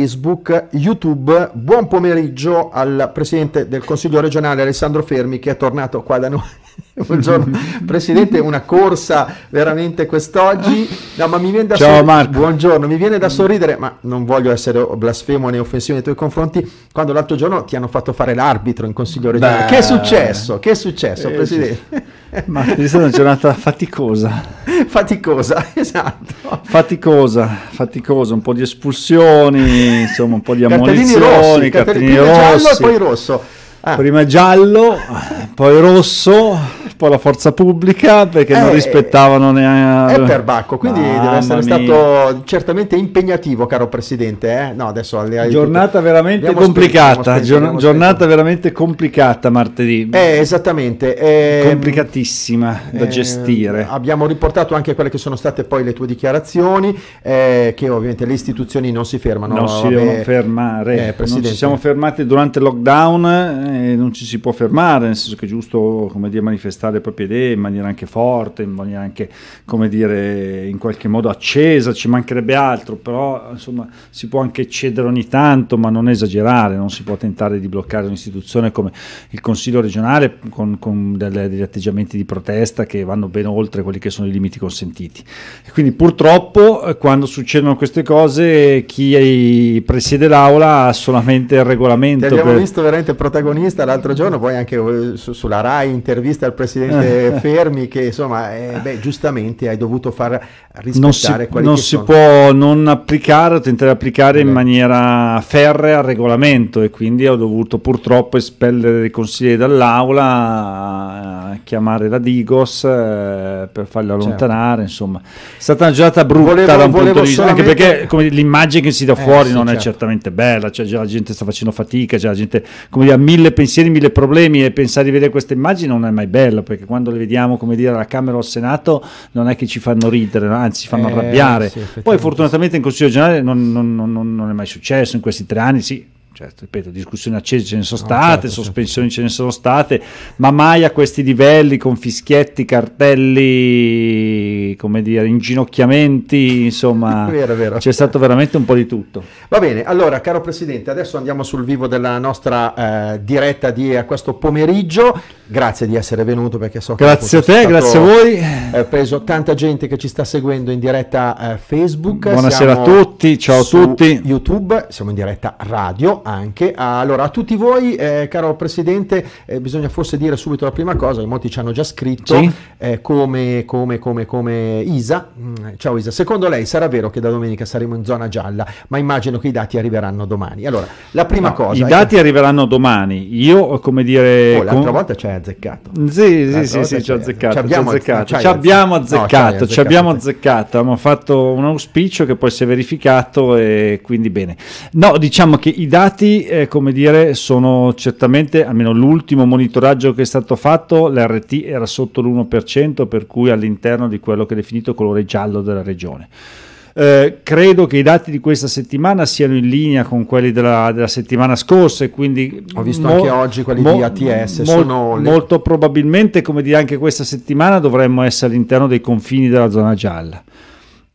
Facebook, YouTube. Buon pomeriggio al Presidente del Consiglio regionale Alessandro Fermi che è tornato qua da noi. Buongiorno Presidente, una corsa veramente quest'oggi. No, ma mi viene da Ciao Marco. Buongiorno, mi viene da mm. sorridere, ma non voglio essere blasfemo né offensivo nei tuoi confronti, quando l'altro giorno ti hanno fatto fare l'arbitro in Consiglio regionale. Che è successo? Che è successo eh, Presidente? Sì. Ma è stata una giornata faticosa. faticosa, esatto. Faticosa, faticosa, un po' di espulsioni, insomma un po' di ammonizioni, cartellini, rossi, cartellini, cartellini rossi. giallo e poi rosso. Ah. Prima giallo, poi rosso, poi la forza pubblica perché eh, non rispettavano neanche... È Bacco, quindi Mamma deve essere mia. stato certamente impegnativo, caro Presidente. Eh? No, adesso le, giornata veramente abbiamo complicata, spinto, spinto, giorn- giornata veramente complicata martedì. Eh, esattamente. Eh, Complicatissima da ehm, gestire. Abbiamo riportato anche quelle che sono state poi le tue dichiarazioni, eh, che ovviamente le istituzioni non si fermano. Non si vabbè. devono fermare, eh, non ci siamo fermati durante il lockdown. Eh, eh, non ci si può fermare, nel senso che è giusto dire, manifestare le proprie idee in maniera anche forte, in maniera anche dire, in qualche modo accesa, ci mancherebbe altro, però insomma, si può anche cedere ogni tanto, ma non esagerare, non si può tentare di bloccare un'istituzione come il Consiglio regionale con, con delle, degli atteggiamenti di protesta che vanno ben oltre quelli che sono i limiti consentiti. E quindi purtroppo eh, quando succedono queste cose chi presiede l'aula ha solamente il regolamento. Ti abbiamo per... visto veramente protagonista protagonista l'altro giorno, poi anche eh, su, sulla RAI intervista al presidente Fermi che insomma, eh, beh, giustamente hai dovuto far rispettare non si, non si può non applicare, tentare di applicare beh. in maniera ferrea il regolamento e quindi ho dovuto purtroppo espellere i consigli dall'aula, eh, chiamare la Digos eh, per farli certo. allontanare, certo. insomma. È stata una giornata brutta volevo, da un punto di vista, anche perché come, l'immagine che si dà eh, fuori sì, non certo. è certamente bella, cioè già la gente sta facendo fatica, già la gente, come dire, ha mille mille pensieri, mille problemi e pensare di vedere queste immagini non è mai bello perché quando le vediamo come dire alla Camera o al Senato non è che ci fanno ridere, anzi ci fanno eh, arrabbiare. Sì, Poi fortunatamente in Consiglio generale non, non, non, non è mai successo in questi tre anni, sì, certo, ripeto, discussioni accese ce ne sono ah, state, no, certo, certo, sospensioni certo. ce ne sono state, ma mai a questi livelli con fischietti, cartelli, come dire, inginocchiamenti, insomma, vero, vero. c'è stato veramente un po' di tutto. Va bene, allora caro Presidente, adesso andiamo sul vivo della nostra eh, diretta di a eh, questo pomeriggio, grazie di essere venuto perché so che... Grazie a te, stato, grazie a voi. Eh, preso tanta gente che ci sta seguendo in diretta eh, Facebook. Buonasera siamo a tutti, ciao a tutti. YouTube, siamo in diretta radio anche. Allora, a tutti voi, eh, caro Presidente, eh, bisogna forse dire subito la prima cosa, molti ci hanno già scritto, sì. eh, come, come, come, come, Isa. Mm, ciao Isa, secondo lei sarà vero che da domenica saremo in zona gialla, ma immagino che i dati arriveranno domani. Allora, la prima no, cosa... I dati che... arriveranno domani, io come dire... Oh, l'altra com... volta ci hai azzeccato. Sì, sì, sì, sì, ci hai azzeccato. Ci abbiamo azzeccato, ci abbiamo azzeccato, ci abbiamo azzeccato, abbiamo fatto un auspicio che poi si è verificato e quindi bene. No, diciamo che i dati dati, eh, come dire, sono certamente, almeno l'ultimo monitoraggio che è stato fatto, l'RT era sotto l'1%, per cui all'interno di quello che è definito colore giallo della regione. Eh, credo che i dati di questa settimana siano in linea con quelli della, della settimana scorsa e quindi ho visto mo- anche oggi quelli mo- di ATS mo- le- molto probabilmente come dire anche questa settimana dovremmo essere all'interno dei confini della zona gialla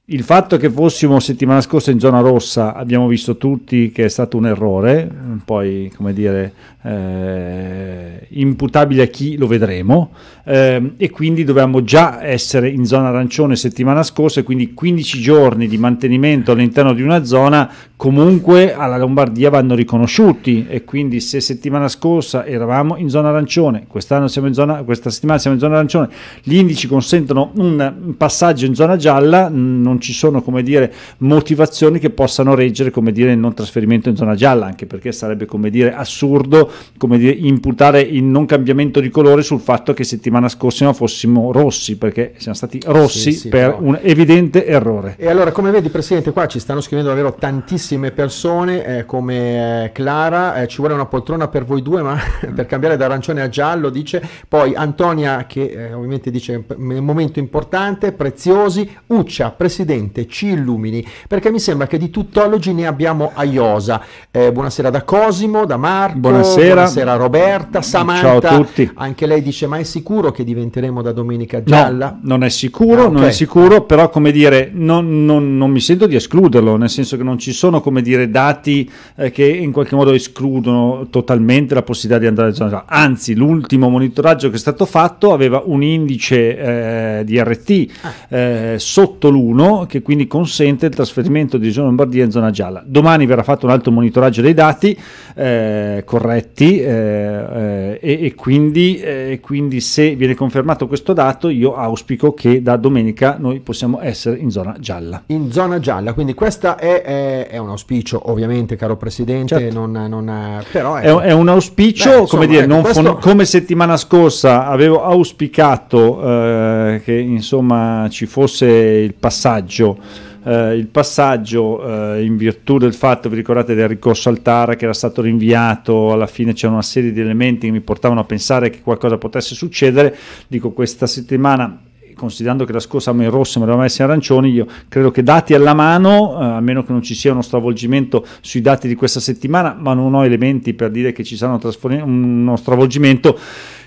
il fatto che fossimo settimana scorsa in zona rossa abbiamo visto tutti che è stato un errore, poi come dire eh, imputabile a chi lo vedremo eh, e quindi dovevamo già essere in zona arancione settimana scorsa e quindi 15 giorni di mantenimento all'interno di una zona comunque alla Lombardia vanno riconosciuti e quindi se settimana scorsa eravamo in zona arancione, in zona, questa settimana siamo in zona arancione, gli indici consentono un passaggio in zona gialla, non non ci sono come dire, motivazioni che possano reggere come dire, il non trasferimento in zona gialla, anche perché sarebbe come dire, assurdo come dire, imputare il non cambiamento di colore sul fatto che settimana scorsa non fossimo rossi, perché siamo stati rossi sì, sì, per però... un evidente errore. E allora, come vedi Presidente, qua ci stanno scrivendo davvero tantissime persone, eh, come eh, Clara, eh, ci vuole una poltrona per voi due, ma per cambiare da arancione a giallo, dice, poi Antonia che eh, ovviamente dice un momento importante, preziosi, Uccia, Presidente, Presidente ci illumini, perché mi sembra che di tuttologi ne abbiamo a iosa. Eh, buonasera da Cosimo, da Marco, buonasera, buonasera Roberta, Samantha. Ciao a tutti. Anche lei dice, ma è sicuro che diventeremo da domenica gialla? No, non è sicuro, ah, okay. non è sicuro, però come dire, non, non, non, mi sento di escluderlo, nel senso che non ci sono come dire dati eh, che in qualche modo escludono totalmente la possibilità di andare a gialla. Anzi, l'ultimo monitoraggio che è stato fatto aveva un indice eh, di RT ah. Eh, sotto l'1 che quindi consente il trasferimento di zona Lombardia in zona gialla. Domani verrà fatto un altro monitoraggio dei dati eh, corretti eh, eh e, e quindi, eh, quindi se viene confermato questo dato io auspico che da domenica noi possiamo essere in zona gialla. In zona gialla, quindi questo è, è, è, un auspicio ovviamente caro Presidente, certo. non, non, però è, è, un auspicio, Beh, insomma, come, dire, ecco, questo... fon- come settimana scorsa avevo auspicato eh, che insomma ci fosse il passaggio passaggio. Eh, il passaggio eh, in virtù del fatto, vi ricordate del ricorso al TAR che era stato rinviato, alla fine c'era una serie di elementi che mi portavano a pensare che qualcosa potesse succedere, dico questa settimana considerando che la scorsa siamo in rosso e eravamo essere in arancioni, io credo che dati alla mano, eh, a meno che non ci sia uno stravolgimento sui dati di questa settimana, ma non ho elementi per dire che ci sarà uno stravolgimento,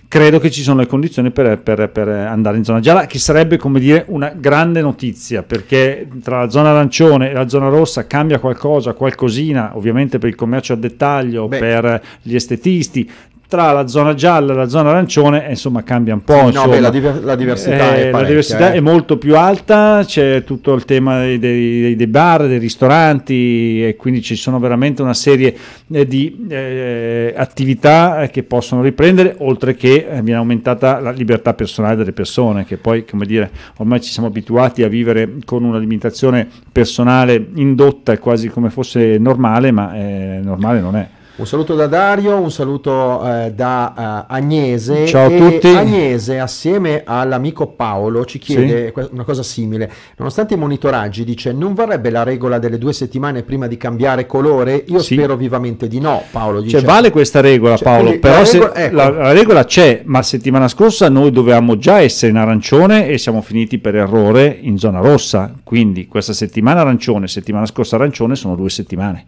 credo che ci sono le condizioni per, per, per, andare in zona gialla, che sarebbe come dire una grande notizia, perché tra la zona arancione e la zona rossa cambia qualcosa, qualcosina, ovviamente per il commercio a dettaglio, Beh. per gli estetisti, tra la zona gialla e la zona arancione insomma cambia un po' insomma. No, beh, la, diver- la, diversità, eh, è la diversità eh. è molto più alta c'è tutto il tema dei, dei, dei, bar dei ristoranti e quindi ci sono veramente una serie eh, di eh, attività che possono riprendere oltre che eh, viene aumentata la libertà personale delle persone che poi come dire ormai ci siamo abituati a vivere con una limitazione personale indotta quasi come fosse normale ma normale non è un saluto da Dario, un saluto eh, da uh, Agnese. Ciao a tutti. Agnese, assieme all'amico Paolo, ci chiede sì. una cosa simile. Nonostante i monitoraggi, dice: Non varrebbe la regola delle due settimane prima di cambiare colore? Io sì. spero vivamente di no. Paolo cioè, dice: cioè, vale questa regola, cioè, Paolo. però la, regola, se, ecco. la, la regola c'è, ma settimana scorsa noi dovevamo già essere in arancione e siamo finiti per errore in zona rossa. Quindi questa settimana arancione, settimana scorsa arancione sono due settimane.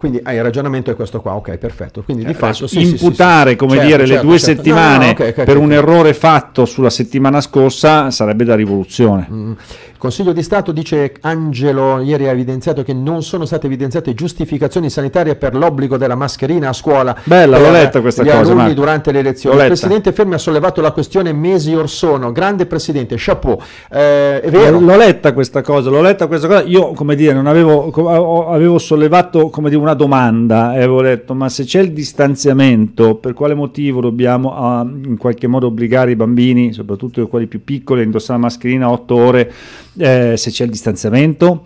Quindi eh, il ragionamento è questo qua, ok, perfetto. Quindi di eh, fatto sì, imputare, sì, sì, come certo, dire, certo, le due certo. settimane no, no, okay, okay, per okay. un errore fatto sulla settimana scorsa sarebbe da rivoluzione. Mm. Il Consiglio di Stato dice Angelo ieri ha evidenziato che non sono state evidenziate giustificazioni sanitarie per l'obbligo della mascherina a scuola. Bella, l'ho letta questa gli cosa. Marco. durante le elezioni. Il presidente Fermi ha sollevato la questione mesi or sono. Grande presidente, chapeau. Eh, è vero. L'ho letta questa cosa, l'ho letta questa cosa. Io, come dire, non avevo, avevo sollevato, come dire, una una domanda e avevo detto, ma se c'è il distanziamento, per quale motivo dobbiamo ah, in qualche modo obbligare i bambini, soprattutto quelli più piccoli, a indossare la mascherina 8 ore eh, se c'è il distanziamento?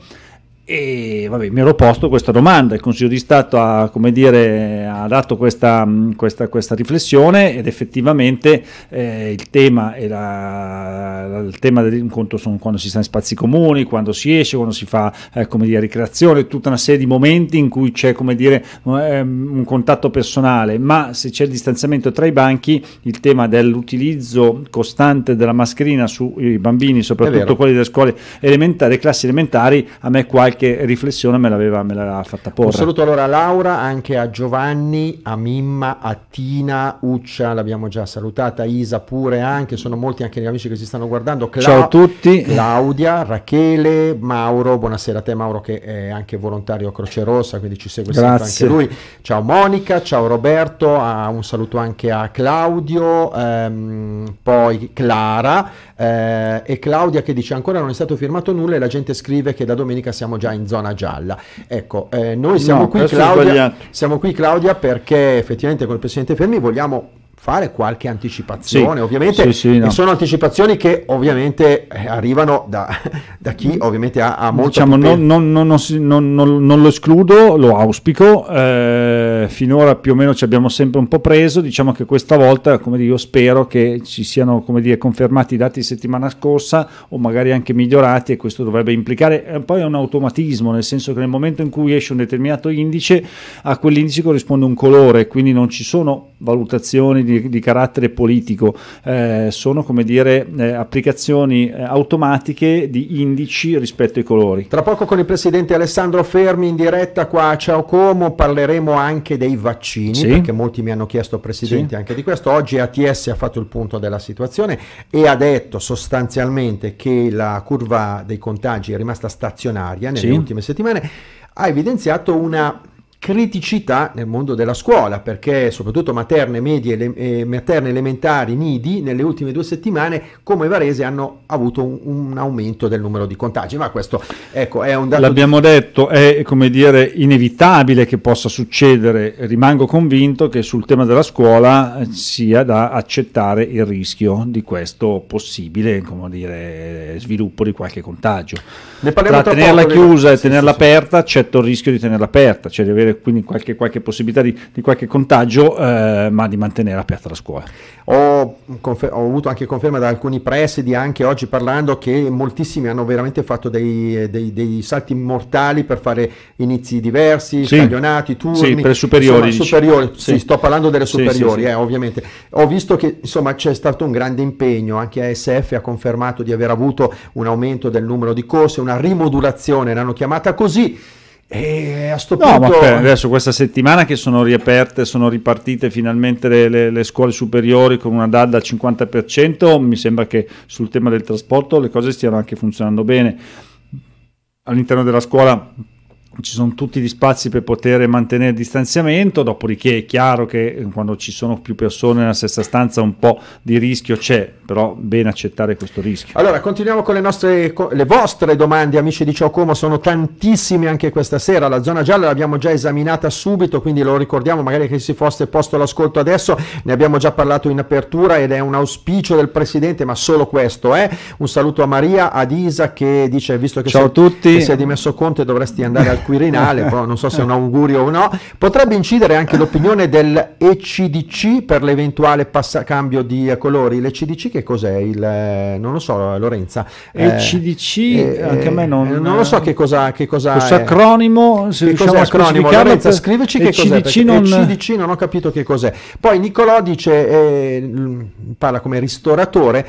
E vabbè, mi ero posto questa domanda, il Consiglio di Stato ha, dire, ha dato questa, questa, questa, riflessione ed effettivamente eh, il tema, la, il tema del sono quando si sta in spazi comuni, quando si esce, quando si fa eh, dire, ricreazione, tutta una serie di momenti in cui c'è dire, ehm, un contatto personale, ma se c'è il distanziamento tra i banchi il tema dell'utilizzo costante della mascherina sui bambini, soprattutto quelli delle scuole elementari, classi elementari, a me qualche qualche riflessione me l'aveva, me l'aveva fatta porre. Un saluto allora a Laura, anche a Giovanni, a Mimma, a Tina, Uccia, l'abbiamo già salutata, Isa pure anche, sono molti anche gli amici che si stanno guardando. Cla- Ciao a tutti. Claudia, Rachele, Mauro, buonasera a te Mauro che è anche volontario Croce Rossa, quindi ci segue Grazie. sempre anche lui. Ciao Monica, ciao Roberto, ah, un saluto anche a Claudio, ehm, poi Clara eh, e Claudia che dice ancora non è stato firmato nulla e la gente scrive che da domenica siamo già già in zona gialla. Ecco, eh, noi siamo, no, qui, Claudia, siamo qui Claudia perché effettivamente con il Presidente Fermi vogliamo fare qualche anticipazione, sì, ovviamente sì, sì, no. sono anticipazioni che ovviamente eh, arrivano da, da chi ovviamente ha, ha molto diciamo, non, non, non, non, lo escludo, lo auspico, eh, finora più o meno ci abbiamo sempre un po' preso, diciamo che questa volta come dire, io spero che ci siano come dire, confermati i dati di settimana scorsa o magari anche migliorati e questo dovrebbe implicare, eh, poi è un automatismo, nel senso che nel momento in cui esce un determinato indice, a quell'indice corrisponde un colore, quindi non ci sono valutazioni di di, di carattere politico, eh, sono come dire eh, applicazioni eh, automatiche di indici rispetto ai colori. Tra poco con il presidente Alessandro Fermi in diretta qua a Ciao Como parleremo anche dei vaccini, sì. perché molti mi hanno chiesto presidente sì. anche di questo. Oggi ATS ha fatto il punto della situazione e ha detto sostanzialmente che la curva dei contagi è rimasta stazionaria nelle sì. ultime settimane, ha evidenziato una criticità nel mondo della scuola, perché soprattutto materne, medie e eh, materne elementari, nidi, nelle ultime due settimane, come Varese, hanno avuto un, un aumento del numero di contagi. Ma questo ecco, è un dato... L'abbiamo di... detto, è come dire inevitabile che possa succedere. Rimango convinto che sul tema della scuola eh, sia da accettare il rischio di questo possibile come dire, sviluppo di qualche contagio. Ne Tra, tra tenerla poco, chiusa e tenerla sì, aperta, accetto il rischio di tenerla aperta, cioè di avere quindi qualche, qualche possibilità di, di, qualche contagio, eh, ma di mantenere aperta la scuola. Ho, confer- ho, avuto anche conferma da alcuni presidi, anche oggi parlando, che moltissimi hanno veramente fatto dei, dei, dei salti mortali per fare inizi diversi, sì. scaglionati, turni. Sì, per superiori. Insomma, superiori sì. sì. sto parlando delle superiori, sì, eh, ovviamente. Ho visto che insomma, c'è stato un grande impegno, anche ASF ha confermato di aver avuto un aumento del numero di corse, una rimodulazione, l'hanno chiamata così e a sto no, punto... ma per, adesso questa settimana che sono riaperte, sono ripartite finalmente le, le, le scuole superiori con una DAD al 50%, mi sembra che sul tema del trasporto le cose stiano anche funzionando bene. All'interno della scuola ci sono tutti gli spazi per poter mantenere il distanziamento, dopodiché è chiaro che eh, quando ci sono più persone nella stessa stanza un po' di rischio c'è, però bene accettare questo rischio. Allora, continuiamo con le, nostre, con le vostre domande, amici di Ciao Como, sono tantissime anche questa sera, la zona gialla l'abbiamo già esaminata subito, quindi lo ricordiamo, magari che si fosse posto l'ascolto adesso, ne abbiamo già parlato in apertura ed è un auspicio del Presidente, ma solo questo, eh? un saluto a Maria, ad Isa che dice, visto che, Ciao sei, a tutti. che si è dimesso conto dovresti andare al Quirinale, però non so se è un augurio o no, potrebbe incidere anche l'opinione del ECDC per l'eventuale cambio di colori. L'ECDC che cos'è? Il, eh, non lo so Lorenza. ECDC, eh, eh, anche a me non... Eh, non lo so che cosa, che cosa questo è. acronimo, se che riusciamo a specificarlo. Lorenza, per... scriveci che ECDC non... ECDC non ho capito che cos'è. Poi Nicolò dice, eh, parla come ristoratore,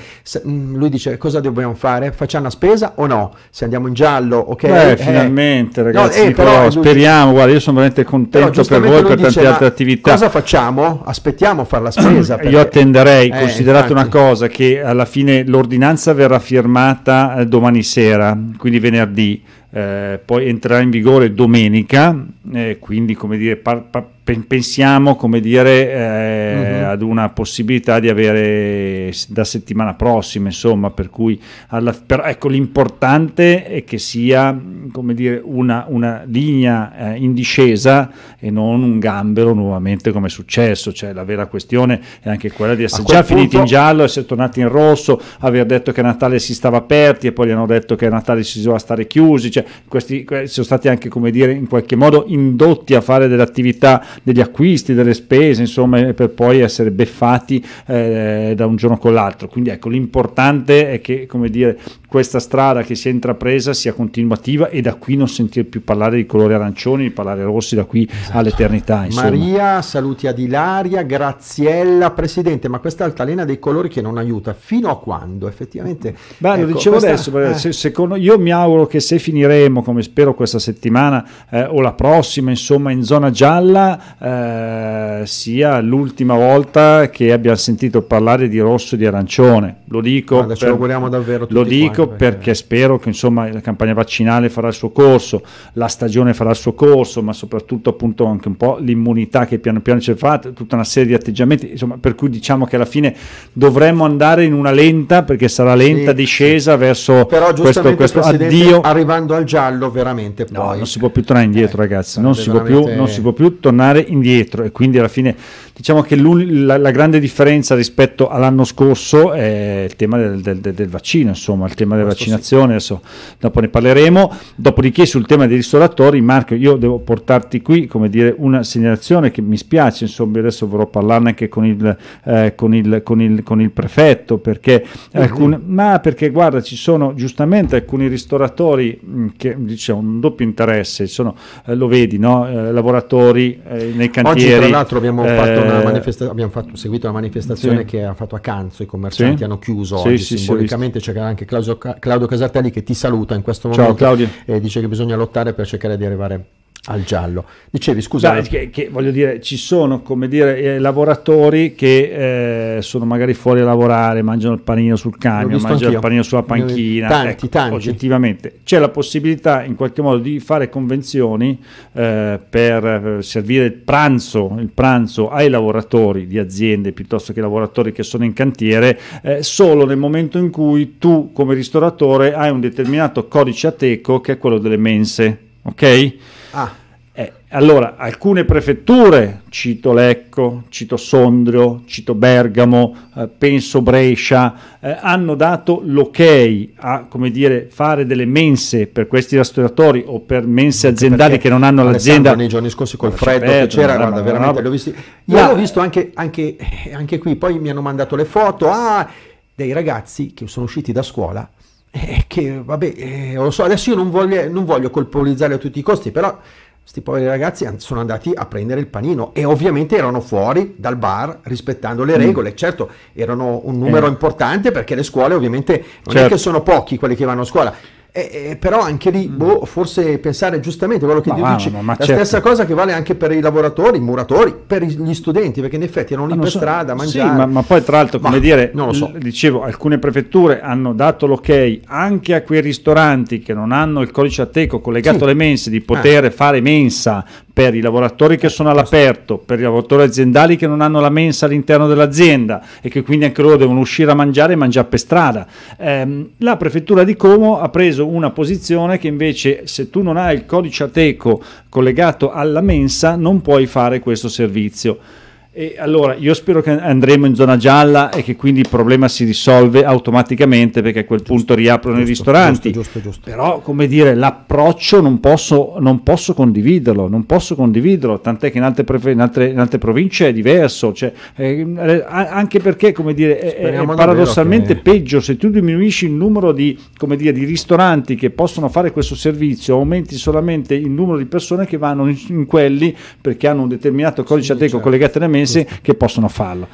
mm, lui dice cosa dobbiamo fare? Facciamo una spesa o no? Se andiamo in giallo, ok? Beh, eh, finalmente ragazzi. No, sì, però, eh, speriamo, guarda, io sono veramente contento per voi, per dice, tante altre attività. Cosa facciamo? Aspettiamo a fare la spesa. Perché... Io attenderei, eh, considerate infatti. una cosa, che alla fine l'ordinanza verrà firmata eh, domani sera, quindi venerdì. Eh, poi entrerà in vigore domenica, eh, quindi come dire, par- par- pensiamo come dire eh, uh mhm. -huh. ad una possibilità di avere da settimana prossima insomma per cui alla, per, ecco l'importante è che sia come dire una, una linea eh, in discesa e non un gambero nuovamente come è successo cioè la vera questione è anche quella di essere già punto... finiti in giallo essere tornati in rosso aver detto che a Natale si stava aperti e poi gli hanno detto che a Natale si doveva stare chiusi cioè questi, questi sono stati anche come dire in qualche modo indotti a fare delle attività degli acquisti, delle spese, insomma, per poi essere beffati eh, da un giorno con l'altro. Quindi ecco, l'importante è che, come dire, questa strada che si è intrapresa sia continuativa e da qui non sentire più parlare di colori arancioni, di parlare rossi da qui esatto. all'eternità. Insomma. Maria, saluti ad Ilaria, Graziella, Presidente, ma questa altalena dei colori che non aiuta, fino a quando effettivamente? Beh, ecco, lo dicevo questa, adesso, eh. se, secondo, io mi auguro che se finiremo, come spero questa settimana eh, o la prossima, insomma in zona gialla, eh, sia l'ultima volta che abbiamo sentito parlare di rosso e di arancione. Lo dico, Guarda, per, davvero lo dico quanti, perché... perché... spero che insomma, la campagna vaccinale farà il suo corso, la stagione farà il suo corso, ma soprattutto appunto anche un po' l'immunità che piano piano c'è fatta, tutta una serie di atteggiamenti, insomma, per cui diciamo che alla fine dovremmo andare in una lenta, perché sarà lenta sì, discesa sì. verso Però, questo, questo addio. Arrivando al giallo veramente poi... No, non si può più tornare indietro eh, ragazzi, non si, più, non si può più tornare tornare indietro e quindi alla fine diciamo che la, la, grande differenza rispetto all'anno scorso è il tema del, del, del, del vaccino, insomma, il tema della vaccinazione, sì. adesso dopo ne parleremo. Dopodiché sul tema dei ristoratori, Marco, io devo portarti qui come dire, una segnalazione che mi spiace, insomma, adesso vorrò parlarne anche con il, eh, con il, con il, con il prefetto, perché, uh-huh. alcune, ma perché guarda, ci sono giustamente alcuni ristoratori mh, mm, che diciamo un doppio interesse, sono, eh, lo vedi, no? eh, lavoratori eh, nei cantieri. Oggi tra l'altro abbiamo, eh, fatto una manifesta- abbiamo fatto, seguito una manifestazione sì. che ha fatto a Canzo, i commercianti sì. hanno chiuso sì, oggi simbolicamente, c'è anche Claudio, Claudio, Casartelli che ti saluta in questo momento Claudio. e dice che bisogna lottare per cercare di arrivare al giallo. Dicevi, scusa. Che, che, voglio dire, ci sono come dire, eh, lavoratori che eh, sono magari fuori a lavorare, mangiano il panino sul camion, mangiano anch'io. il panino sulla panchina. Tanti, ecco, tanti. Oggettivamente c'è la possibilità in qualche modo di fare convenzioni eh, per eh, servire il pranzo, il pranzo, ai lavoratori di aziende piuttosto che ai lavoratori che sono in cantiere, eh, solo nel momento in cui tu come ristoratore hai un determinato codice ateco che è quello delle mense. Ok? Ah. Eh, allora, alcune prefetture, cito Lecco, cito Sondrio, cito Bergamo, eh, penso Brescia, eh, hanno dato l'ok a dire, fare delle mense per questi ristoratori o per mense aziendali Perché che non hanno l'azienda. Nei giorni scorsi col ah, freddo che c'era, eh, guarda, veramente li ho visti. Io l'ho visto anche, anche, anche qui, poi mi hanno mandato le foto, ah, dei ragazzi che sono usciti da scuola eh, che vabbè, eh, lo so, adesso io non voglio, non voglio colpevolizzare a tutti i costi, però questi poveri ragazzi sono andati a prendere il panino e ovviamente erano fuori dal bar rispettando le mm. regole. Mm. Certo, erano un numero eh. importante perché le scuole ovviamente non certo. è che sono pochi quelli che vanno a scuola, eh, eh, però anche lì, mm. boh, forse pensare giustamente quello che ma, ma, dici, ma, ma la certo. stessa cosa che vale anche per i lavoratori, i muratori, per gli studenti, perché in effetti erano lì per so, strada a mangiare. Sì, ma, ma, poi tra l'altro, come dire, non lo so. L- dicevo, alcune prefetture hanno dato l'ok anche a quei ristoranti che non hanno il codice ateco collegato sì. alle mense di poter eh. fare mensa per i lavoratori che sono all'aperto, per i lavoratori aziendali che non hanno la mensa all'interno dell'azienda e che quindi anche loro devono uscire a mangiare e mangiare per strada. Eh, la prefettura di Como ha preso una posizione che invece se tu non hai il codice ateco collegato alla mensa non puoi fare questo servizio. E allora, io spero che andremo in zona gialla e che quindi il problema si risolve automaticamente perché a quel giusto, punto riaprono giusto, i ristoranti. Giusto, giusto, Però, come dire, l'approccio non posso, non posso, condividerlo, non posso condividerlo, tant'è che in altre, in altre, in altre province è diverso, cioè, eh, anche perché, come dire, è, è paradossalmente che... peggio se tu diminuisci il numero di, dire, di, ristoranti che possono fare questo servizio, aumenti solamente il numero di persone che vanno in, in quelli perché hanno un determinato codice sì, ateco certo. collegato alla messa statunitensi Giusto. che possono farlo.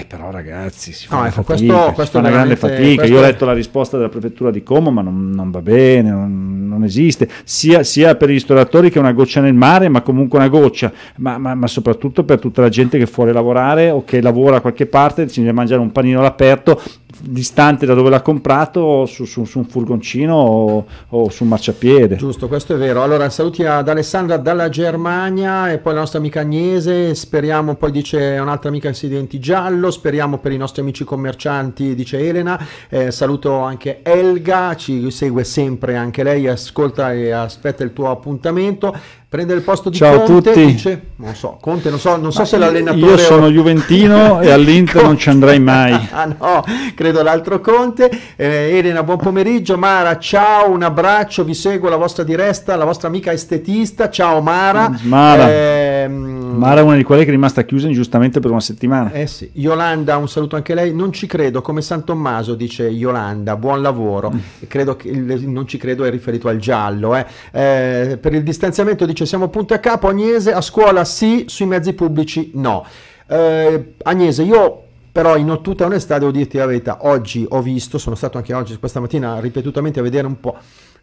Eh, però ragazzi, si fa, no, ecco, fatica, questo, questo si fa una grande fatica. Questo... Io ho letto la risposta della prefettura di Como, ma non, non va bene, non, non esiste, sia, sia, per i ristoratori che una goccia nel mare, ma comunque una goccia, ma, ma, ma, soprattutto per tutta la gente che fuori lavorare o che lavora a qualche parte, si deve mangiare un panino all'aperto distante da dove l'ha comprato su, su, su un furgoncino o, o, su un marciapiede. Giusto, questo è vero. Allora saluti ad Alessandra dalla Germania e poi la nostra amica Agnese, speriamo, poi dice un'altra amica insidenti giallo, speriamo per i nostri amici commercianti, dice Elena. Eh, saluto anche Elga, ci segue sempre anche lei, ascolta e aspetta il tuo appuntamento prende il posto di Ciao Conte, a tutti. Dice, non so, Conte, non so, non so se l'allenatore... Io sono Juventino e all'Inter non ci andrei mai. ah no, credo l'altro Conte. Eh, Elena, buon pomeriggio. Mara, ciao, un abbraccio, vi seguo la vostra diretta, la vostra amica estetista. Ciao Mara. Mara. Eh, Mara è una di quelle che è rimasta chiusa ingiustamente per una settimana. Eh sì. Yolanda, un saluto anche lei. Non ci credo, come San Tommaso dice Yolanda, buon lavoro. Mm. Credo che il, non ci credo è riferito al giallo. Eh. Eh, per il distanziamento dice siamo punti a capo, Agnese, a scuola sì, sui mezzi pubblici no. Eh, Agnese, io però in tutta onestà devo dirti la verità, oggi ho visto, sono stato anche oggi, questa mattina ripetutamente a vedere un po'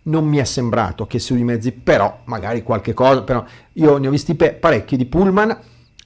non mi è sembrato che sui mezzi, però magari qualche cosa, però io ne ho visti parecchi di pullman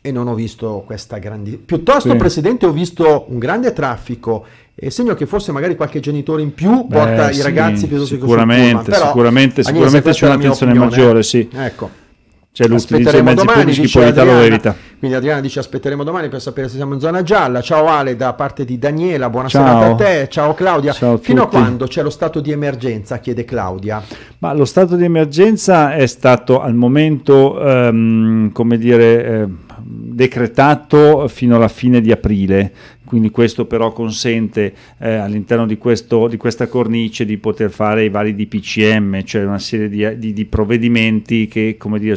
e non ho visto questa grande... Piuttosto, sì. Presidente, ho visto un grande traffico e segno che forse magari qualche genitore in più Beh, porta sì, i ragazzi più che sul pullman. sicuramente, sicuramente, sicuramente c'è un'attenzione maggiore, sì. Ecco c'è cioè, l'utilizzo dei mezzi domani, pubblici poi Adriana, lo evita. Quindi Adriana dice aspetteremo domani per sapere se siamo in zona gialla. Ciao Ale da parte di Daniela, buona Ciao. serata a te. Ciao Claudia. Ciao a Fino a quando c'è lo stato di emergenza? chiede Claudia. Ma lo stato di emergenza è stato al momento, ehm, come dire... Eh, decretato fino alla fine di aprile quindi questo però consente eh, all'interno di, di, questa cornice di poter fare i vari DPCM, cioè una serie di, di, di provvedimenti che, dire,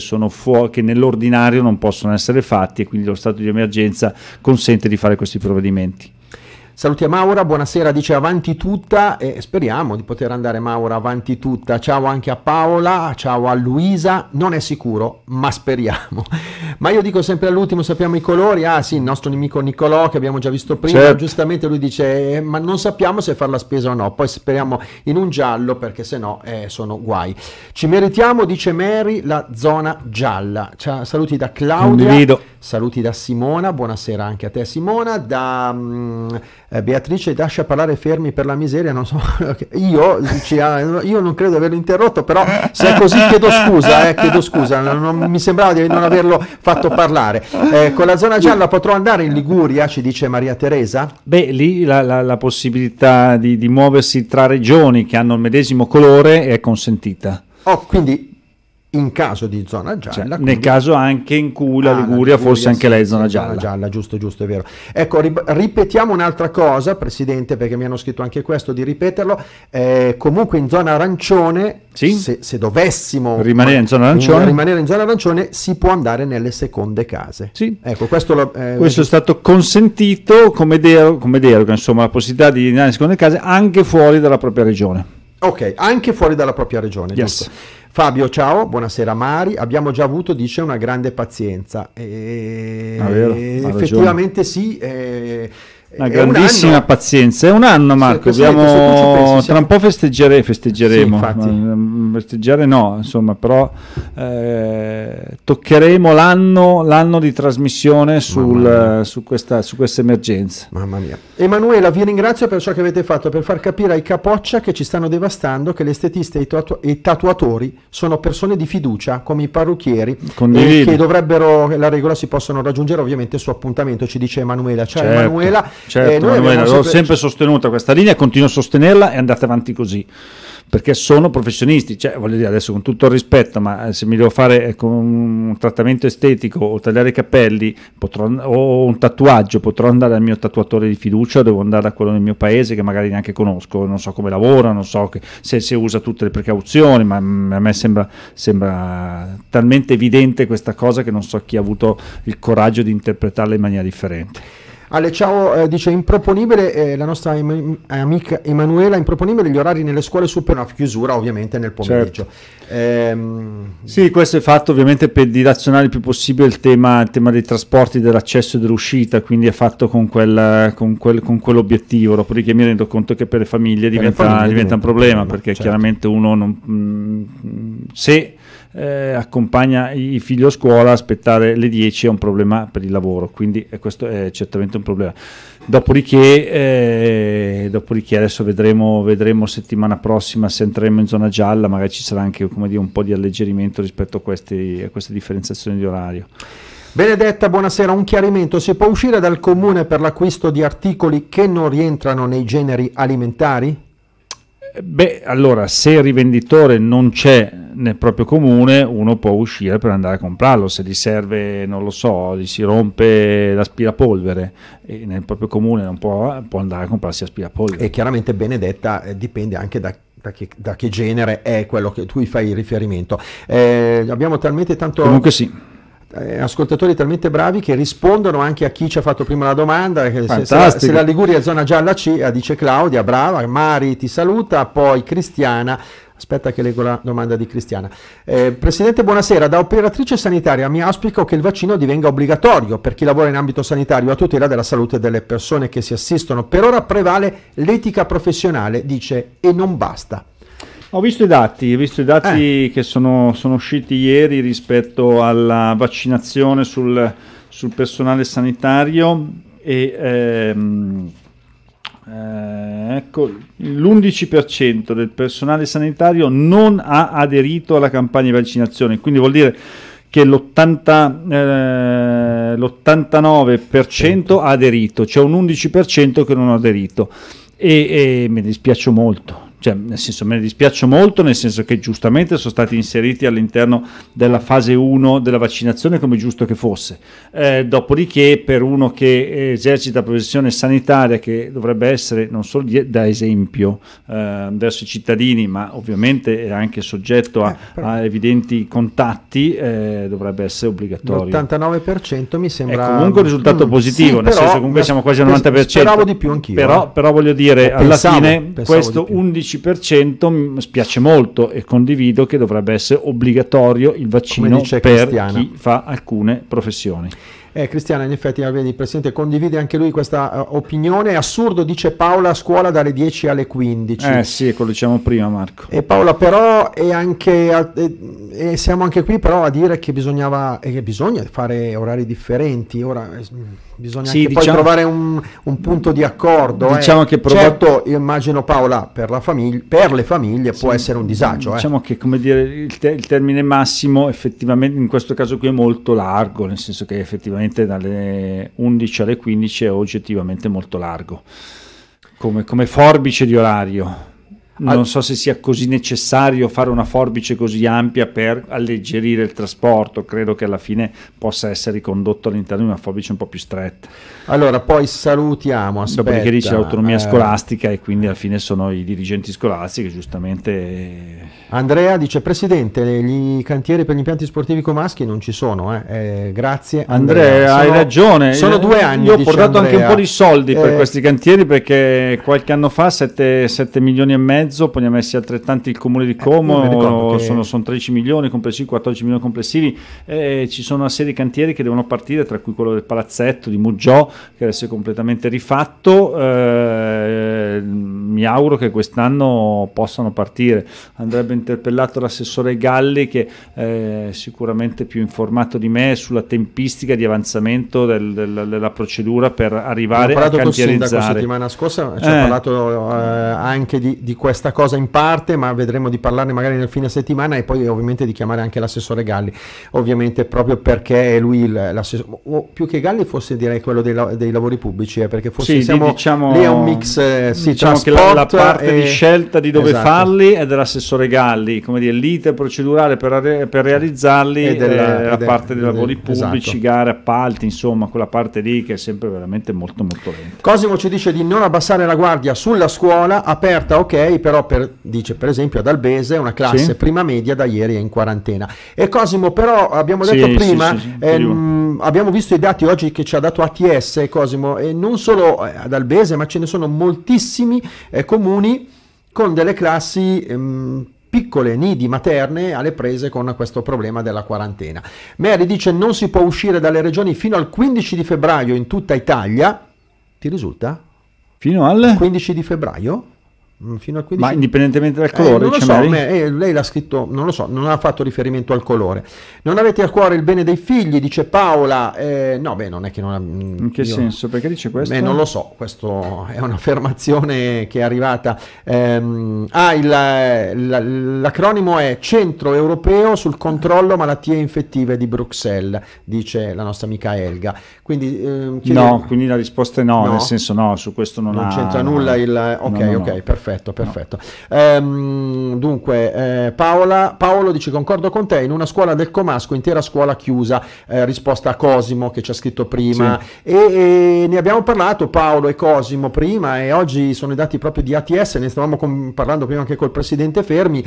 che nell'ordinario non possono essere fatti e quindi lo stato di emergenza consente di fare questi provvedimenti. Saluti a Maura, buonasera, dice avanti tutta e speriamo di poter andare Maura avanti tutta. Ciao anche a Paola, ciao a Luisa, non è sicuro, ma speriamo. Ma io dico sempre all'ultimo, sappiamo i colori. Ah sì, il nostro nemico Nicolò che abbiamo già visto prima, certo. giustamente lui dice eh, ma non sappiamo se fare la spesa o no, poi speriamo in un giallo perché se no eh, sono guai. Ci meritiamo, dice Mary, la zona gialla. Ciao, saluti da Claudia, Condivido. saluti da Simona, buonasera anche a te Simona, da... Mh, mm, eh, Beatrice lascia parlare Fermi per la miseria, non so, io, ah, io non credo di averlo interrotto, però se è così chiedo scusa, eh, chiedo scusa, non, non, mi sembrava di non averlo fatto parlare. Eh, con la zona gialla potrò andare in Liguria, ci dice Maria Teresa? Beh, lì la, la, la possibilità di, di muoversi tra regioni che hanno il medesimo colore è consentita. Oh, quindi in caso di zona cioè, gialla. Cioè, quindi... nel caso anche in cui la ah, Liguria fosse anche lei zona gialla. gialla. Giusto, giusto, è vero. Ecco, ri- ripetiamo un'altra cosa, Presidente, perché mi hanno scritto anche questo di ripeterlo. Eh, comunque in zona arancione, sì? se, se, dovessimo rimanere in, arancione, rimanere in, zona arancione, si può andare nelle seconde case. Sì. Ecco, questo, lo, eh, questo è stato consentito come, der- come deroga, insomma, la possibilità di andare in seconde case anche fuori dalla propria regione. Ok, anche fuori dalla propria regione, yes. giusto. Fabio, ciao, buonasera Mari. Abbiamo già avuto, dice, una grande pazienza. E... Ah, effettivamente sì. Eh una grandissima pazienza, è un anno Marco, sì, abbiamo... pensi, tra un po' festeggiare, festeggeremo, sì, mm, festeggiare no, insomma, però eh, toccheremo l'anno, l'anno, di trasmissione sul, su, questa, su questa emergenza. Mamma mia. Emanuela, vi ringrazio per ciò che avete fatto, per far capire ai capoccia che ci stanno devastando, che l'estetista e i, tatu- e i tatuatori sono persone di fiducia, come i parrucchieri, Condivido. che dovrebbero, la regola si possono raggiungere ovviamente su appuntamento, ci dice Emanuela. Ciao certo. Emanuela Certo, eh, Emanuele, l'ho sempre sostenuta questa linea, continuo a sostenerla e andate avanti così perché sono professionisti, cioè, voglio dire adesso con tutto il rispetto, ma eh, se mi devo fare eh, un trattamento estetico o tagliare i capelli potrò, o un tatuaggio, potrò andare al mio tatuatore di fiducia, devo andare a quello nel mio paese che magari neanche conosco, non so come lavora, non so che, se, se, usa tutte le precauzioni, ma mm, a me sembra, sembra talmente evidente questa cosa che non so chi ha avuto il coraggio di interpretarla in maniera differente. Ale, ciao, eh, dice improponibile eh, la nostra em- eh, amica Emanuela, improponibile gli orari nelle scuole superiori, no, chiusura ovviamente nel pomeriggio. Certo. Ehm... Sì, questo è fatto ovviamente per dilazionare il più possibile il tema, il tema dei trasporti, dell'accesso e dell'uscita, quindi è fatto con, quel, con, quel, con quell'obiettivo, dopodiché mi rendo conto che per le famiglie diventa, famiglie diventa un problema, perché certo. chiaramente uno non... Mh, mm, se eh, accompagna i figli a scuola, aspettare le 10 è un problema per il lavoro, quindi eh, questo è certamente un problema. Dopodiché, eh, dopodiché adesso vedremo, vedremo, settimana prossima se entreremo in zona gialla, magari ci sarà anche dire, un po' di alleggerimento rispetto a, questi, a queste differenziazioni di orario. Benedetta, buonasera. Un chiarimento. Si può uscire dal comune per l'acquisto di articoli che non rientrano nei generi alimentari? Beh, allora, se il rivenditore non c'è nel proprio comune, uno può uscire per andare a comprarlo. Se gli serve, non lo so, gli si rompe l'aspirapolvere e nel proprio comune non può, può andare a comprarsi aspirapolvere. E chiaramente Benedetta eh, dipende anche da da che, da che, genere è quello che tu fai riferimento. Eh, abbiamo talmente tanto. Comunque sì. Eh, ascoltatori talmente bravi che rispondono anche a chi ci ha fatto prima la domanda. Se, se, la, se, la, Liguria è zona gialla C, eh, dice Claudia, brava, Mari ti saluta, poi Cristiana. Aspetta che leggo la domanda di Cristiana. Eh, Presidente, buonasera. Da operatrice sanitaria mi auspico che il vaccino divenga obbligatorio per chi lavora in ambito sanitario a tutela della salute delle persone che si assistono. Per ora prevale l'etica professionale, dice, e non basta. Ho visto i dati, visto i dati eh. che sono, sono, usciti ieri rispetto alla vaccinazione sul, sul personale sanitario e ehm, eh, ecco, l'11% del personale sanitario non ha aderito alla campagna di vaccinazione, quindi vuol dire che l'80, eh, l'89% ha aderito, c'è cioè un 11% che non ha aderito e, e mi dispiace molto, cioè, nel senso me ne dispiaccio molto, nel senso che giustamente sono stati inseriti all'interno della fase 1 della vaccinazione come giusto che fosse. Eh, dopodiché per uno che eh, esercita professione sanitaria che dovrebbe essere non solo di, da esempio eh, verso i cittadini, ma ovviamente è anche soggetto a, eh, a evidenti contatti, eh, dovrebbe essere obbligatorio. L'89% mi sembra... È comunque un risultato mm, positivo, sì, nel però, senso comunque siamo quasi al 90%. Speravo di più anch'io. Però, eh. però voglio dire, pensavo, alla fine questo 11 15% spiace molto e condivido che dovrebbe essere obbligatorio il vaccino per Cristiana. chi fa alcune professioni. Eh, Cristiana, in effetti, il Presidente condivide anche lui questa uh, opinione. È assurdo, dice Paola, a scuola dalle 10 alle 15. Eh sì, lo diciamo prima Marco. E Paola però è anche, a, eh, è, eh, siamo anche qui però a dire che bisognava, e che bisogna fare orari differenti. Ora bisogna sì, diciamo, poi trovare un, un, punto di accordo. Diciamo eh. che provo- certo, io immagino Paola, per, la famig- per le famiglie sì, può essere un disagio. Diciamo eh. che come dire, il, te- il termine massimo effettivamente in questo caso qui è molto largo, nel senso che effettivamente sicuramente dalle 11 alle 15 è oggettivamente molto largo, come, come forbice di orario. Non so se sia così necessario fare una forbice così ampia per alleggerire il trasporto, credo che alla fine possa essere ricondotto all'interno di una forbice un po' più stretta. Allora, poi salutiamo. Aspetta, Dopodiché dice l'autonomia eh... scolastica e quindi alla fine sono i dirigenti scolastici che giustamente... Eh, Andrea dice, Presidente, i cantieri per gli impianti sportivi con maschi non ci sono, eh? Eh, grazie. Andrea, Andrea hai ragione. Sono due anni. Io ho portato Andrea. anche un po' di soldi per eh. questi cantieri perché qualche anno fa 7, 7 milioni e mezzo mezzo, poi ne ha messi altrettanti il comune di Como, eh, Como sono, sono, 13 milioni complessivi, 14 milioni complessivi, eh, ci sono una serie di cantieri che devono partire, tra cui quello del palazzetto di Muggiò, che deve essere completamente rifatto. Eh, mi auguro che quest'anno possano partire. Andrebbe interpellato l'assessore Galli che è eh, sicuramente più informato di me sulla tempistica di avanzamento del, del, della procedura per arrivare a cantierizzare. Ho parlato la settimana scorsa, ci eh. ho parlato eh, anche di, di, questa cosa in parte, ma vedremo di parlarne magari nel fine settimana e poi ovviamente di chiamare anche l'assessore Galli, ovviamente proprio perché è lui l'assessore, o più che Galli fosse direi quello dei, dei lavori pubblici, eh, perché forse sì, siamo, diciamo, lì è un mix, eh, sì, diciamo che la la parte e... di scelta di dove esatto. farli è dell'assessore Galli, come dire, l'iter procedurale per, per realizzarli è della, la parte dei lavori del, esatto. pubblici, esatto. gare, appalti, insomma, quella parte lì che è sempre veramente molto molto lenta. Cosimo ci dice di non abbassare la guardia sulla scuola, aperta ok, però per, dice per esempio ad Albese una classe sì. prima media da ieri è in quarantena. E Cosimo però abbiamo detto sì, prima... Sì, eh, abbiamo visto i dati oggi che ci ha dato ATS eh, Cosimo, e non solo eh, ad Albese, ma ce ne sono moltissimi eh, comuni con delle classi ehm, piccole, nidi, materne alle prese con questo problema della quarantena. Mary dice non si può uscire dalle regioni fino al 15 di febbraio in tutta Italia. Ti risulta? Fino al 15 di febbraio? Mm, fino al 15 ma indipendentemente dal eh, colore eh, non so, me, lei l'ha scritto non lo so non ha fatto riferimento al colore non avete a cuore il bene dei figli dice Paola eh, no beh non è che non ha, mm, in che io, senso perché dice questo beh, non lo so questa è un'affermazione che è arrivata ehm, ah il, eh, la, l'acronimo è centro europeo sul controllo malattie infettive di Bruxelles dice la nostra amica Elga quindi ehm, no quindi la risposta è no, no, nel senso no su questo non, non ha, c'entra nulla il ok no, no, ok perfetto perfetto, perfetto. No. Ehm, dunque, eh, Paola, Paolo dice concordo con te, in una scuola del Comasco, intera scuola chiusa, eh, risposta a Cosimo che ci ha scritto prima. Sì. E, e, ne abbiamo parlato Paolo e Cosimo prima e oggi sono i dati proprio di ATS, ne stavamo con, parlando prima anche col presidente Fermi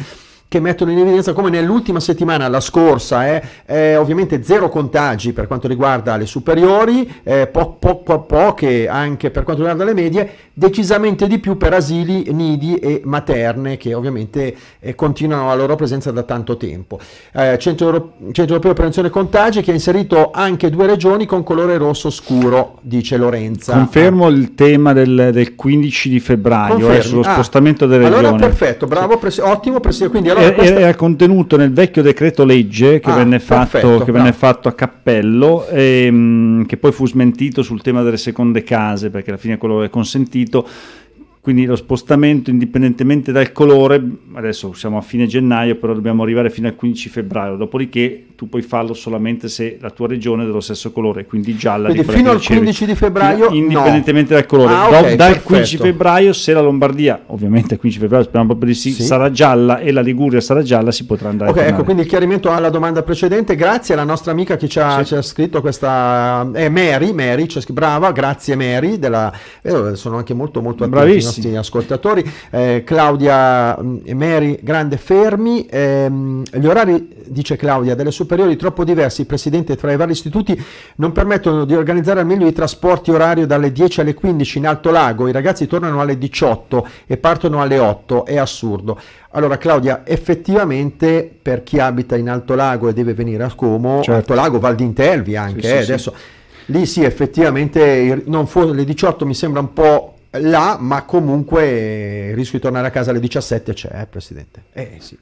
che mettono in evidenza come nell'ultima settimana, la scorsa, eh, eh, ovviamente zero contagi per quanto riguarda le superiori, eh, po- po- po- poche anche per quanto riguarda le medie, decisamente di più per asili, nidi e materne che ovviamente eh, continuano la loro presenza da tanto tempo. Eh, Centro, Euro- Centro Europeo di Prevenzione Contagi che ha inserito anche due regioni con colore rosso scuro, dice Lorenza. Confermo il tema del, del 15 di febbraio, eh, sullo ah, spostamento delle allora regioni. Allora perfetto, bravo, pres- ottimo, pres- quindi allora era, questa... era, contenuto nel vecchio decreto legge che, ah, venne, fatto, che venne fatto, a cappello, e, ehm, mh, che poi fu smentito sul tema delle seconde case, perché alla fine quello è consentito quindi lo spostamento indipendentemente dal colore, adesso siamo a fine gennaio, però dobbiamo arrivare fino al 15 febbraio, dopodiché tu puoi farlo solamente se la tua regione è dello stesso colore, quindi gialla. Quindi fino al 15 di febbraio? indipendentemente no. dal colore, ah, okay, dal perfetto. 15 febbraio se la Lombardia, ovviamente il 15 febbraio speriamo proprio di sì, sì, sarà gialla e la Liguria sarà gialla si potrà andare. Ok, ecco, quindi il chiarimento alla domanda precedente, grazie alla nostra amica che ci ha, sì. ci ha scritto questa, eh, Mary, Mary, brava, grazie Mary, della, eh, sono anche molto molto attenti nostri ascoltatori. Eh, Claudia e mm, Mary, grande fermi. Eh, gli orari, dice Claudia, delle superiori troppo diversi, presidente, tra i vari istituti non permettono di organizzare al meglio i trasporti orario dalle 10 alle 15 in Alto Lago. I ragazzi tornano alle 18 e partono alle 8. È assurdo. Allora Claudia, effettivamente per chi abita in Alto Lago e deve venire a Como, certo. Alto Lago, Val d'Intervi anche, sì, eh, sì, adesso... Sì. Lì sì, effettivamente non fu- le 18 mi sembra un po' là, ma comunque il rischio di tornare a casa alle 17 c'è, eh, Presidente. Eh sì,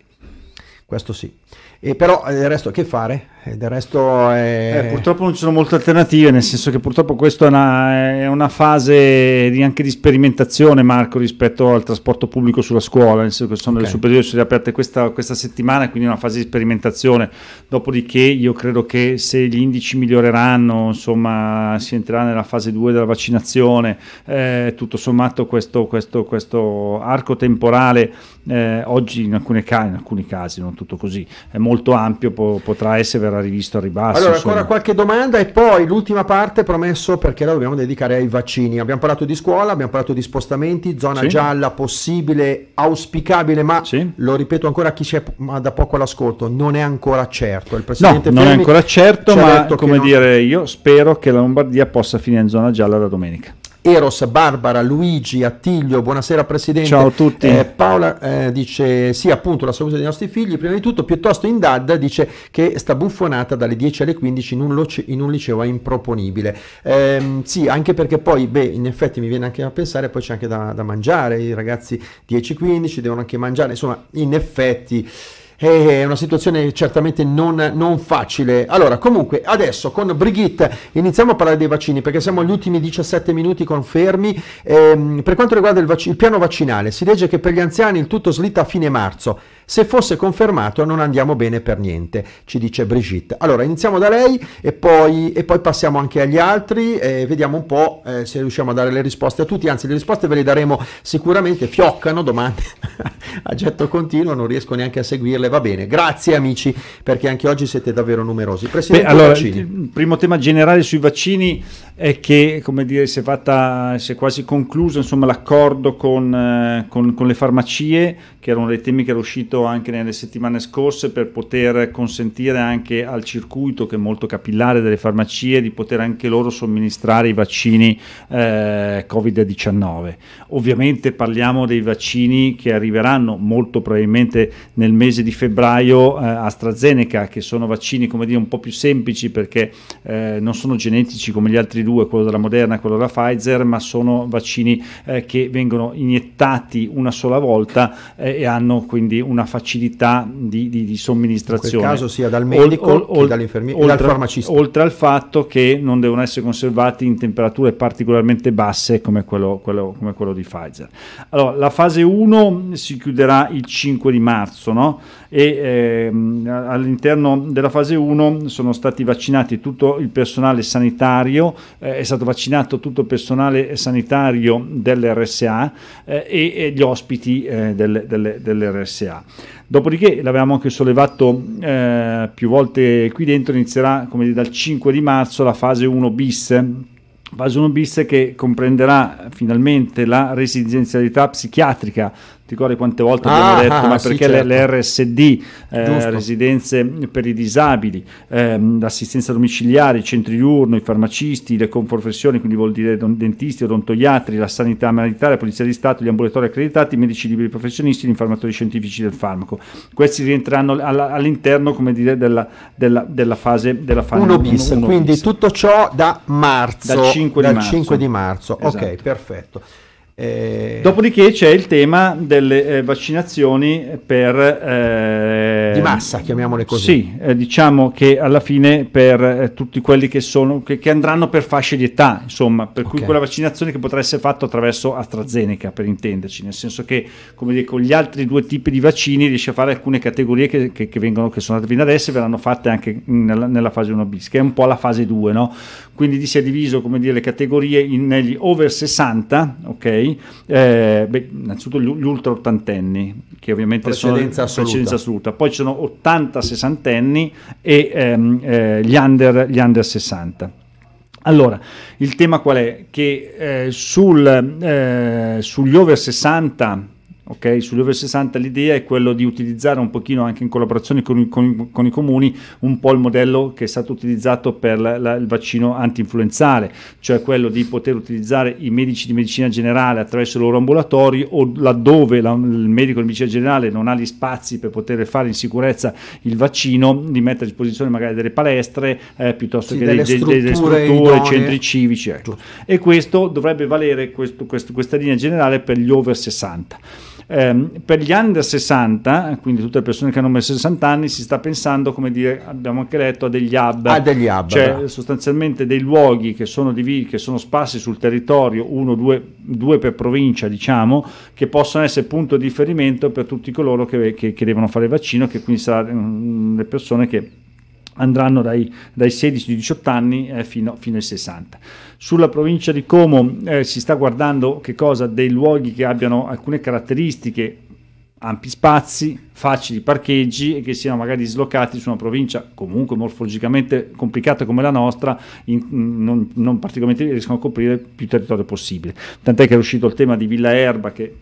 questo sì. E però eh, il resto che fare? E eh, del resto è... eh, purtroppo non ci sono molte alternative, nel senso che purtroppo questa è una, è una fase di, anche di sperimentazione, Marco, rispetto al trasporto pubblico sulla scuola, nel senso che sono okay. le superiori sono riaperte questa, questa settimana, quindi è una fase di sperimentazione. Dopodiché io credo che se gli indici miglioreranno, insomma, si entrerà nella fase 2 della vaccinazione, eh, tutto sommato questo, questo, questo arco temporale eh, oggi in, alcune, in alcuni casi, non tutto così, è molto ampio, po- potrà essere veramente verrà rivisto al ribasso. Allora, insomma. ancora qualche domanda e poi l'ultima parte, promesso, perché la dobbiamo dedicare ai vaccini. Abbiamo parlato di scuola, abbiamo parlato di spostamenti, zona sì. gialla possibile, auspicabile, ma sì. lo ripeto ancora a chi c'è ma da poco all'ascolto, non è ancora certo. Il Presidente no, non Fermi è ancora certo, ma come non... dire, io spero che la Lombardia possa finire in zona gialla da domenica. Eros, Barbara, Luigi, Attilio, buonasera Presidente. Ciao a tutti. Eh, Paola eh, dice sì appunto la salute dei nostri figli, prima di tutto piuttosto in DAD dice che sta buffonata dalle 10 alle 15 in un, loce, in un liceo è improponibile. Eh, sì, anche perché poi, beh, in effetti mi viene anche a pensare, poi c'è anche da, da mangiare, i ragazzi 10-15 devono anche mangiare, insomma, in effetti... Eh, è una situazione certamente non, non, facile. Allora, comunque, adesso con Brigitte iniziamo a parlare dei vaccini perché siamo agli ultimi 17 minuti confermi. Ehm, per quanto riguarda il, vac- il piano vaccinale, si legge che per gli anziani il tutto slitta a fine marzo. Se fosse confermato non andiamo bene per niente, ci dice Brigitte. Allora iniziamo da lei e poi, e poi passiamo anche agli altri e vediamo un po' eh, se riusciamo a dare le risposte a tutti, anzi le risposte ve le daremo sicuramente, fioccano domande a getto continuo, non riesco neanche a seguirle, va bene. Grazie amici perché anche oggi siete davvero numerosi. Presidente Beh, allora, il primo tema generale sui vaccini è che come dire, si, è, fatta, si è quasi concluso insomma, l'accordo con, eh, con, con, le farmacie, che era uno dei temi che era uscito anche nelle settimane scorse, per poter consentire anche al circuito, che è molto capillare delle farmacie, di poter anche loro somministrare i vaccini eh, Covid-19. Ovviamente parliamo dei vaccini che arriveranno molto probabilmente nel mese di febbraio eh, AstraZeneca, che sono vaccini come dire, un po' più semplici perché eh, non sono genetici come gli altri due, quello della Moderna e quello della Pfizer, ma sono vaccini eh, che vengono iniettati una sola volta eh, e hanno quindi una facilità di, di, di somministrazione. In quel caso sia dal medico ol, ol, dall'infermiera oltre, dal farmacista. Oltre al fatto che non devono essere conservati in temperature particolarmente basse come quello, quello, come quello di Pfizer. Allora, la fase 1 si chiuderà il 5 di marzo no? e ehm, all'interno della fase 1 sono stati vaccinati tutto il personale sanitario eh, è stato vaccinato tutto il personale sanitario dell'RSA eh, e, e, gli ospiti eh, del, del, dell'RSA. Dopodiché l'avevamo anche sollevato eh, più volte qui dentro, inizierà come dal 5 di marzo la fase 1 bis Fase 1 bis che comprenderà finalmente la residenzialità psichiatrica ti ricordi quante volte abbiamo ah, detto, ah, ma sì, perché certo. le, le, RSD, certo. eh, residenze per i disabili, ehm, l'assistenza domiciliare, i centri diurno, i farmacisti, le conprofessioni, quindi vuol dire don- dentisti, odontoiatri, la sanità militare, la polizia di Stato, gli ambulatori accreditati, i medici liberi professionisti, gli informatori scientifici del farmaco. Questi rientrano alla, all'interno, come dire, della, della, della fase della fase 1 bis, quindi tutto ciò da marzo, da 5 di marzo. 5 di marzo. Esatto. Ok, perfetto. Eh... Dopodiché c'è il tema delle eh, vaccinazioni per... Eh... Di massa, chiamiamole così. Sì, eh, diciamo che alla fine per eh, tutti quelli che, sono, che, che, andranno per fasce di età, insomma, per okay. cui quella vaccinazione che potrà essere fatta attraverso AstraZeneca, per intenderci, nel senso che, come dico, gli altri due tipi di vaccini riesce a fare alcune categorie che, che, che vengono, sono andate fino adesso e verranno fatte anche nella, nella fase 1 bis, che è un po' la fase 2, no? Quindi si è diviso, come dire, le categorie in, negli over 60, ok? direi, eh, beh, innanzitutto gli, gli ultra ottantenni, che ovviamente precedenza sono assoluta. precedenza assoluta, poi ci sono 80-60enni e ehm, eh, gli, under, gli under 60. Allora, il tema qual è? Che eh, sul, eh, sugli over 60 sugli over 60 l'idea è quella di utilizzare un pochino anche in collaborazione con, i, con con i comuni un po' il modello che è stato utilizzato per la, la, il vaccino anti-influenzale, cioè quello di poter utilizzare i medici di medicina generale attraverso i loro ambulatori o laddove la, il medico di medicina generale non ha gli spazi per poter fare in sicurezza il vaccino, di mettere a disposizione magari delle palestre eh, piuttosto sì, che delle, dei, strutture, delle strutture centri civici. Ecco. E questo dovrebbe valere questo, questo, questa linea generale per gli over 60 ehm, per gli under 60, quindi tutte le persone che hanno messo 60 anni, si sta pensando, come dire, abbiamo anche letto, a degli hub, a degli hub cioè beh. sostanzialmente dei luoghi che sono, div- che sono sparsi sul territorio, uno, due, due, per provincia, diciamo, che possono essere punto di riferimento per tutti coloro che, che, che devono fare il vaccino, che quindi saranno mm, le persone che andranno dai, dai 16-18 anni eh, fino, fino, ai 60. Sulla provincia di Como eh, si sta guardando che cosa, dei luoghi che abbiano alcune caratteristiche, ampi spazi, facili parcheggi e che siano magari dislocati su una provincia comunque morfologicamente complicata come la nostra, in, non, non particolarmente riescono a coprire più territorio possibile. Tant'è che è uscito il tema di Villa Erba che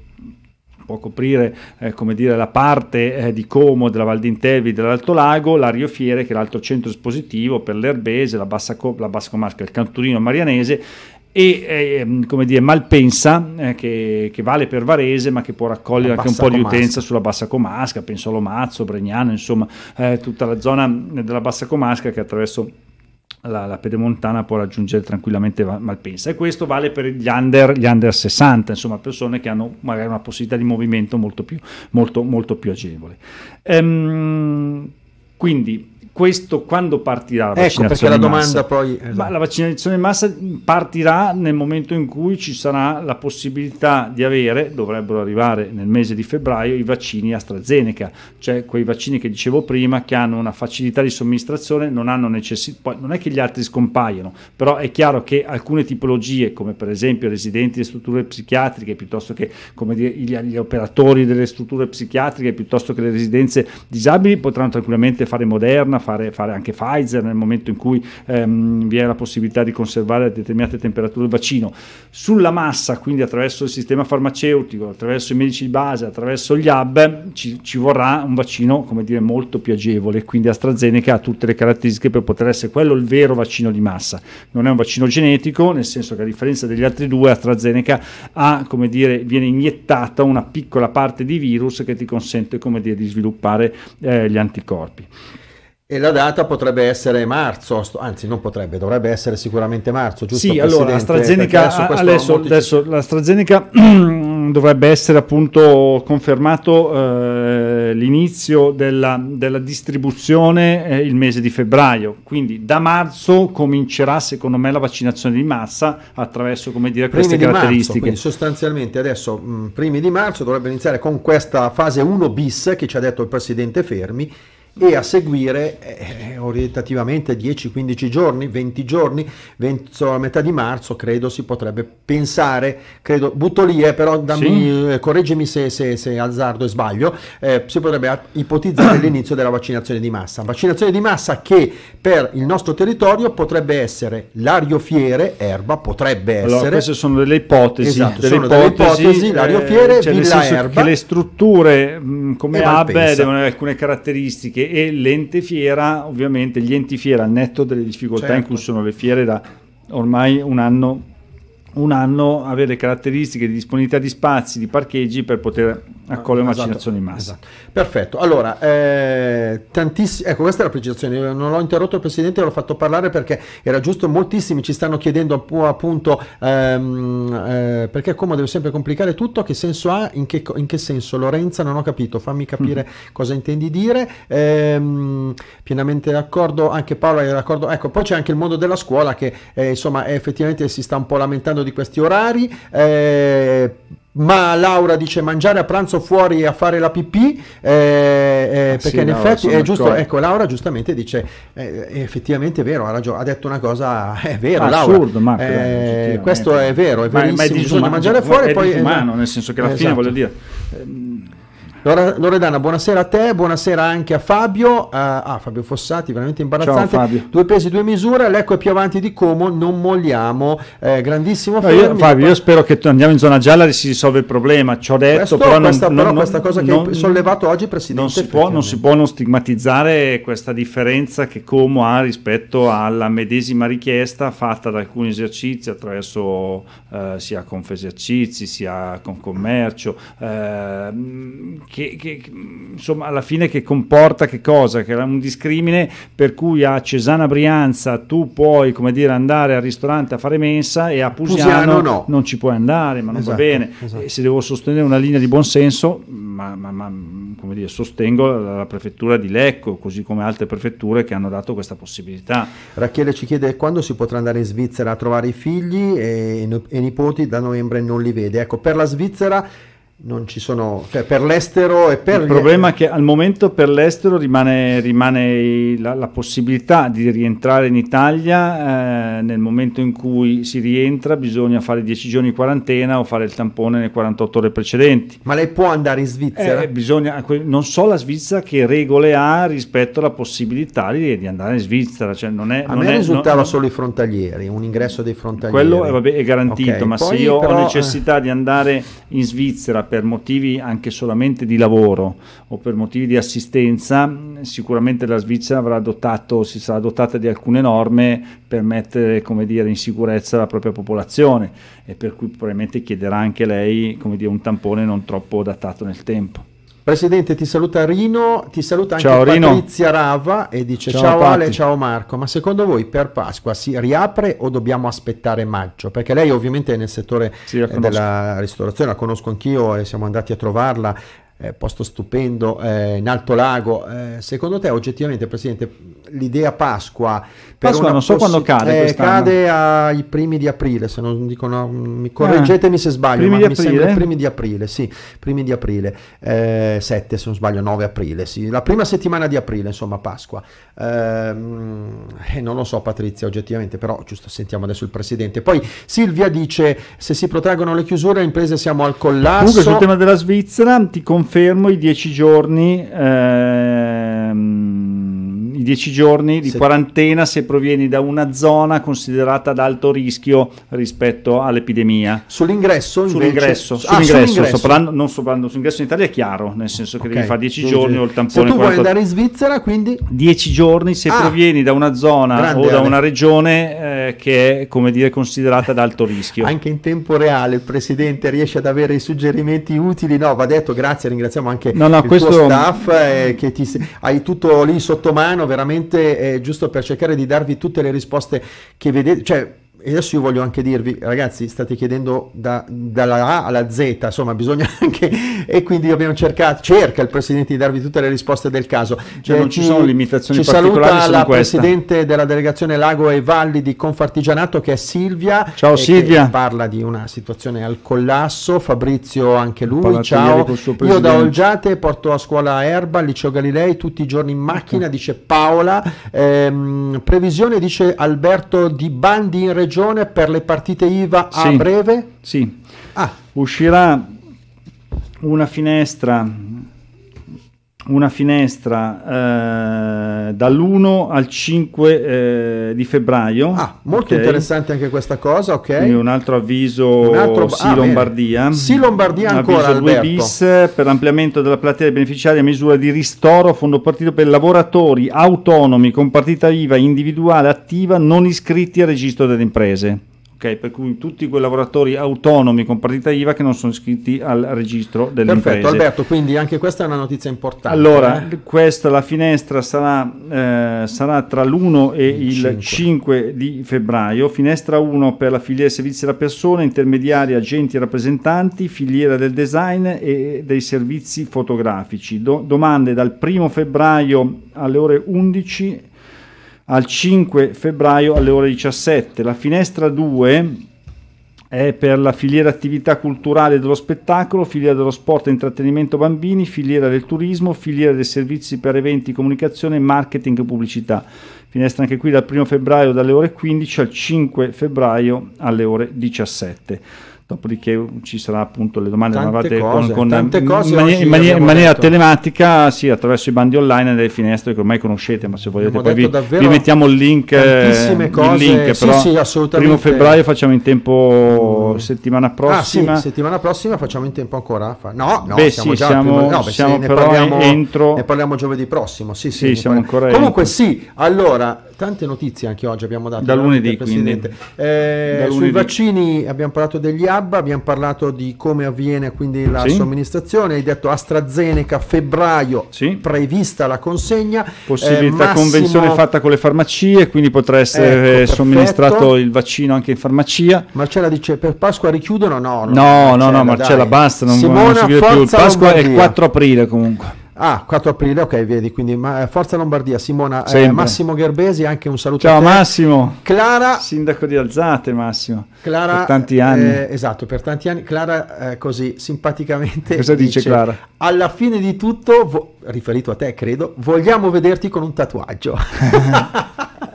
può coprire eh, dire, la parte eh, di Como, della Val d'Intelvi, dell'Alto Lago, l'Ario Fiere che è l'altro centro espositivo per l'Erbese, la Bassa, Co- la Bassa Comarca, il Canturino Marianese e eh, dire, Malpensa eh, che, che, vale per Varese ma che può raccogliere anche un po' Comasca. di utenza sulla Bassa Comasca, penso a Lomazzo, Bregnano, insomma eh, tutta la zona della Bassa Comasca che attraverso la, la Pedemontana può raggiungere tranquillamente Malpensa e questo vale per gli under, gli under 60, insomma persone che hanno magari una possibilità di movimento molto più, molto, molto più agevole. Ehm, quindi questo quando partirà la ecco perché la domanda poi esatto. ma la vaccinazione in massa partirà nel momento in cui ci sarà la possibilità di avere dovrebbero arrivare nel mese di febbraio i vaccini AstraZeneca cioè quei vaccini che dicevo prima che hanno una facilità di somministrazione non hanno necessità non è che gli altri scompaiono però è chiaro che alcune tipologie come per esempio residenti di strutture psichiatriche piuttosto che dire, gli, gli operatori delle strutture psichiatriche piuttosto che le residenze disabili potranno tranquillamente fare Moderna fare, fare anche Pfizer nel momento in cui ehm, vi è la possibilità di conservare a determinate temperature il vaccino. Sulla massa, quindi attraverso il sistema farmaceutico, attraverso i medici di base, attraverso gli hub, ci, ci vorrà un vaccino come dire, molto più agevole, quindi AstraZeneca ha tutte le caratteristiche per poter essere quello il vero vaccino di massa. Non è un vaccino genetico, nel senso che a differenza degli altri due, AstraZeneca ha, come dire, viene iniettata una piccola parte di virus che ti consente come dire, di sviluppare eh, gli anticorpi. E la data potrebbe essere marzo, anzi non potrebbe, dovrebbe essere sicuramente marzo, giusto? Sì, allora AstraZeneca, adesso, adesso, adesso l'AstraZeneca dovrebbe essere appunto confermato eh, l'inizio della, della, distribuzione eh, il mese di febbraio, quindi da marzo comincerà secondo me la vaccinazione di massa attraverso come dire, queste primi caratteristiche. Marzo, sostanzialmente adesso, mh, mm, primi di marzo dovrebbe iniziare con questa fase 1 bis che ci ha detto il Presidente Fermi e a seguire eh, orientativamente 10-15 giorni, 20 giorni, verso la metà di marzo credo si potrebbe pensare, credo, butto lì eh, però dammi, sì. eh, correggimi se, se, se, azzardo e sbaglio, eh, si potrebbe ipotizzare l'inizio della vaccinazione di massa, vaccinazione di massa che per il nostro territorio potrebbe essere l'ariofiere, erba, potrebbe essere... Allora, queste sono delle ipotesi, esatto, delle sono ipotesi, delle ipotesi, eh, l'ariofiere, cioè, villa erba. Che le strutture mh, mm, come hub eh, devono avere alcune caratteristiche turistiche e l'ente fiera, ovviamente gli enti fiera al netto delle difficoltà certo. in cui certo. sono le fiere da ormai un anno un anno avere caratteristiche di disponibilità di spazi, di parcheggi per poter accogliere ah, esatto, vaccinazioni in massa. Esatto. Perfetto, allora, eh, tantissimi, ecco questa è la precisazione, Io non l'ho interrotto il Presidente, l'ho fatto parlare perché era giusto, moltissimi ci stanno chiedendo appunto ehm, eh, perché come deve sempre complicare tutto, che senso ha, in che, in che senso? Lorenza non ho capito, fammi capire mm. cosa intendi dire, eh, pienamente d'accordo, anche Paola è d'accordo, ecco, poi c'è anche il mondo della scuola che eh, insomma effettivamente si sta un po' lamentando parlando di questi orari. Eh, ma Laura dice mangiare a pranzo fuori e a fare la pipì eh, eh, ah, perché sì, in Laura, effetti è giusto d'accordo. ecco Laura giustamente dice eh, eh, effettivamente è vero ha ragione ha detto una cosa eh, è vero ah, assurdo Marco, eh, questo è vero è vero. ma, ma è bisogna mangiare cioè, fuori è poi umano nel senso che alla esatto. fine voglio dire Loredana, buonasera a te, buonasera anche a Fabio, a eh, ah, Fabio Fossati, veramente imbarazzante. Ciao, Fabio. Due pesi, due misure, L'Eco è più avanti di Como, non molliamo. Eh, grandissimo no, io, Fabio, io spero che andiamo in zona gialla e si risolve il problema. Ci ho detto, Questo, però, questa, non, però non, questa cosa non, che hai sollevato oggi, Presidente. Non si, può, non si può non stigmatizzare questa differenza che Como ha rispetto alla medesima richiesta fatta da alcuni esercizi attraverso eh, sia Confesercizi sia Concommercio. Eh, che, che, insomma alla fine che comporta che cosa? Che era un discrimine per cui a Cesana Brianza tu puoi come dire andare al ristorante a fare mensa e a Pusiano, Pusiano no. non ci puoi andare, ma non esatto, va bene. Esatto. se devo sostenere una linea di buonsenso, ma, ma, ma come dire, sostengo la, la prefettura di Lecco, così come altre prefetture che hanno dato questa possibilità. Rachele ci chiede quando si potrà andare in Svizzera a trovare i figli e, e i nipoti da novembre non li vede. Ecco, per la Svizzera non ci sono, cioè per l'estero e per... Il problema è che al momento per l'estero rimane, rimane la, la, possibilità di rientrare in Italia, eh, nel momento in cui si rientra bisogna fare 10 giorni di quarantena o fare il tampone nelle 48 ore precedenti. Ma lei può andare in Svizzera? Eh, bisogna, non so la Svizzera che regole ha rispetto alla possibilità di, di andare in Svizzera, cioè non è... A non me è, risultava non, solo i frontalieri, un ingresso dei frontalieri. Quello eh, vabbè, è garantito, okay, ma se io però, ho necessità di andare in Svizzera per motivi anche solamente di lavoro o per motivi di assistenza, sicuramente la Svizzera avrà adottato, si sarà dotata di alcune norme per mettere come dire, in sicurezza la propria popolazione e per cui probabilmente chiederà anche lei come dire, un tampone non troppo datato nel tempo. Presidente, ti saluta Rino, ti saluta anche ciao, Patrizia Rino. Rava e dice ciao, ciao Ale, ciao Marco, ma secondo voi per Pasqua si riapre o dobbiamo aspettare maggio? Perché lei ovviamente è nel settore sì, eh, della ristorazione, la conosco anch'io e siamo andati a trovarla, eh, posto stupendo, eh, in Alto Lago. Eh, secondo te oggettivamente Presidente l'idea Pasqua. Pasqua non so poss- quando cade. Eh, cade ai primi di aprile, se non dico no, mm, mi eh, correggetemi eh, se sbaglio, ma mi sembra i primi di aprile, sì, primi di aprile, eh, 7 se non sbaglio, 9 aprile, sì, la prima settimana di aprile, insomma Pasqua. Ehm, eh, non lo so Patrizia oggettivamente, però giusto sentiamo adesso il Presidente. Poi Silvia dice se si protraggono le chiusure le imprese siamo al collasso. Comunque sul tema della Svizzera ti confermo i 10 giorni eh, i 10 giorni di se... quarantena se provieni da una zona considerata ad alto rischio rispetto all'epidemia. Sull'ingresso? Invece... Sull'ingresso, ah, sull'ingresso. Sto parlando, non sto parlando sull'ingresso in Italia, è chiaro, nel senso che okay. devi fare 10 giorni o il tampone. Se tu 48... vuoi andare in Svizzera, quindi? 10 giorni se ah, provieni da una zona o da una regione eh, che è, come dire, considerata ad alto rischio. Anche in tempo reale il Presidente riesce ad avere i suggerimenti utili, no? Va detto grazie, ringraziamo anche no, no, il questo... tuo staff eh, che ti... hai tutto lì sotto mano veramente eh, giusto per cercare di darvi tutte le risposte che vedete, cioè adesso io voglio anche dirvi, ragazzi, state chiedendo da, dalla A alla Z, insomma, bisogna anche, e quindi abbiamo cercato, cerca il Presidente di darvi tutte le risposte del caso. Cioè, eh, non ci, eh, sono limitazioni ci particolari, saluta la questa. Presidente della delegazione Lago e Valli di Confartigianato, che è Silvia. Ciao Silvia. parla di una situazione al collasso, Fabrizio anche lui, ciao. Io da Olgiate porto a scuola Erba, Liceo Galilei, tutti i giorni in macchina, okay. Mm. dice Paola. Ehm, previsione, dice Alberto, di bandi in regione regione per le partite IVA a sì, breve? Sì, ah. uscirà una finestra una finestra eh, dall'1 al 5 eh, di febbraio. Ah, molto okay. interessante anche questa cosa, ok. Quindi un altro avviso un altro... Sì, ah, Lombardia. Sì, Lombardia ancora, avviso Alberto. 2 bis per ampliamento della platea dei beneficiari a misura di ristoro fondo partito per lavoratori autonomi con partita IVA individuale attiva non iscritti al registro delle imprese. Okay, per cui tutti quei lavoratori autonomi con partita IVA che non sono iscritti al registro delle Perfetto, imprese. Alberto, quindi anche questa è una notizia importante. Allora, eh? questa la finestra sarà, eh, sarà tra l'1 e il, il 5. di febbraio. Finestra 1 per la filiera dei servizi alla persona, intermediari, agenti e rappresentanti, filiera del design e dei servizi fotografici. Do- domande dal 1 febbraio alle ore 11 al 5 febbraio alle ore 17. La finestra 2 è per la filiera attività culturale dello spettacolo, filiera dello sport e intrattenimento bambini, filiera del turismo, filiera dei servizi per eventi, comunicazione, marketing e pubblicità. Finestra anche qui dal 1 febbraio dalle ore 15 al 5 febbraio alle ore 17. Dopodiché ci sarà appunto le domande tante cose, con, con in, mani- in, maniera, in maniera telematica, sì, attraverso i bandi online nelle finestre che ormai conoscete, ma se volete poi vi, vi, mettiamo il link. Eh, cose, il link, sì, però sì, assolutamente. Primo febbraio facciamo in tempo mm. settimana prossima. Ah, sì, settimana prossima facciamo in tempo ancora? No, no, beh, siamo, sì, siamo, primo, no, beh, siamo ne parliamo, entro... ne parliamo giovedì prossimo, sì, sì, sì siamo ancora Comunque entro. sì, allora tante notizie anche oggi abbiamo dato. Da lunedì, Presidente. Eh, da sui vaccini abbiamo parlato degli ABBA abbiamo parlato di come avviene quindi la sì. somministrazione, hai detto AstraZeneca febbraio sì. prevista la consegna. Possibilità eh, massimo... convenzione fatta con le farmacie, quindi potrà essere ecco, eh, somministrato perfetto. il vaccino anche in farmacia. Marcella dice per Pasqua richiudono? No, no, no, Marcella, no, no, Marcella basta, non, Simona, non si chiude più. Pasqua Lombardia. è il 4 aprile comunque. Ah, 4 aprile, ok, vedi, quindi ma, eh, Forza Lombardia, Simona, eh, Massimo Gherbesi, anche un saluto Ciao Massimo. Clara Sindaco di Alzate, Massimo. Clara per tanti eh, anni. Eh, esatto, per tanti anni Clara eh, così simpaticamente Cosa dice, dice Clara? Alla fine di tutto, riferito a te, credo, vogliamo vederti con un tatuaggio.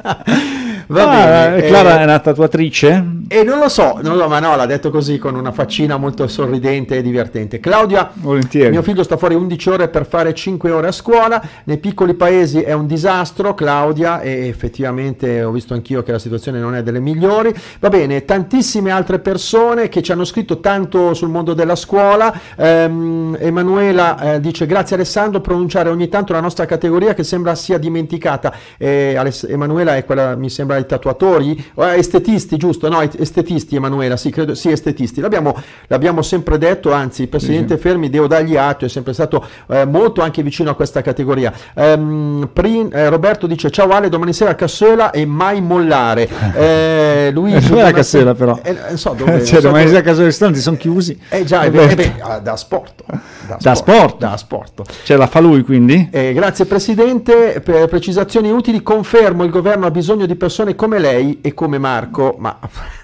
Va ah, bene. Clara eh, è una tatuatrice? E non lo so, non lo so, ma no, l'ha detto così con una faccina molto sorridente e divertente. Claudia, Volentieri. mio figlio sta fuori 11 ore per fare 5 ore a scuola, nei piccoli paesi è un disastro, Claudia, e effettivamente ho visto anch'io che la situazione non è delle migliori. Va bene, tantissime altre persone che ci hanno scritto tanto sul mondo della scuola. Ehm, Emanuela eh, dice grazie Alessandro, pronunciare ogni tanto la nostra categoria che sembra sia dimenticata. Eh, Emanuela è quella, mi sembra, i tatuatori, eh, estetisti, giusto? No, estetisti, Emanuela, sì, credo, sì estetisti, l'abbiamo, l'abbiamo, sempre detto, anzi il Presidente mm-hmm. Fermi, devo dargli atto, è sempre stato eh, molto anche vicino a questa categoria. Ehm, Prin, eh, Roberto dice ciao Ale, domani sera a Cassola e mai mollare. Eh, Luigi, non è a Cassola però. Eh, so dove, cioè, so domani sera a Cassola i ristoranti sono chiusi. Eh già, è vero, ah, da sport. Da, da sport. Da sport. Ce la fa lui quindi? Eh, grazie Presidente, per precisazioni utili confermo il governo ha bisogno di persone come lei e come Marco, ma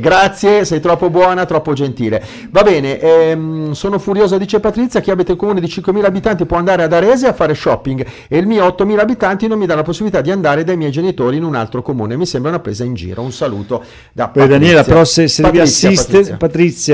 Grazie, sei troppo buona, troppo gentile. Va bene, ehm, sono furiosa, dice Patrizia, chi abita in comune di 5.000 abitanti può andare ad Arese a fare shopping e il mio 8.000 abitanti non mi dà la possibilità di andare dai miei genitori in un altro comune. Mi sembra una presa in giro. Un saluto da parte Patrizia. Daniela, però se, se Patrizia, devi assistere, Patrizia.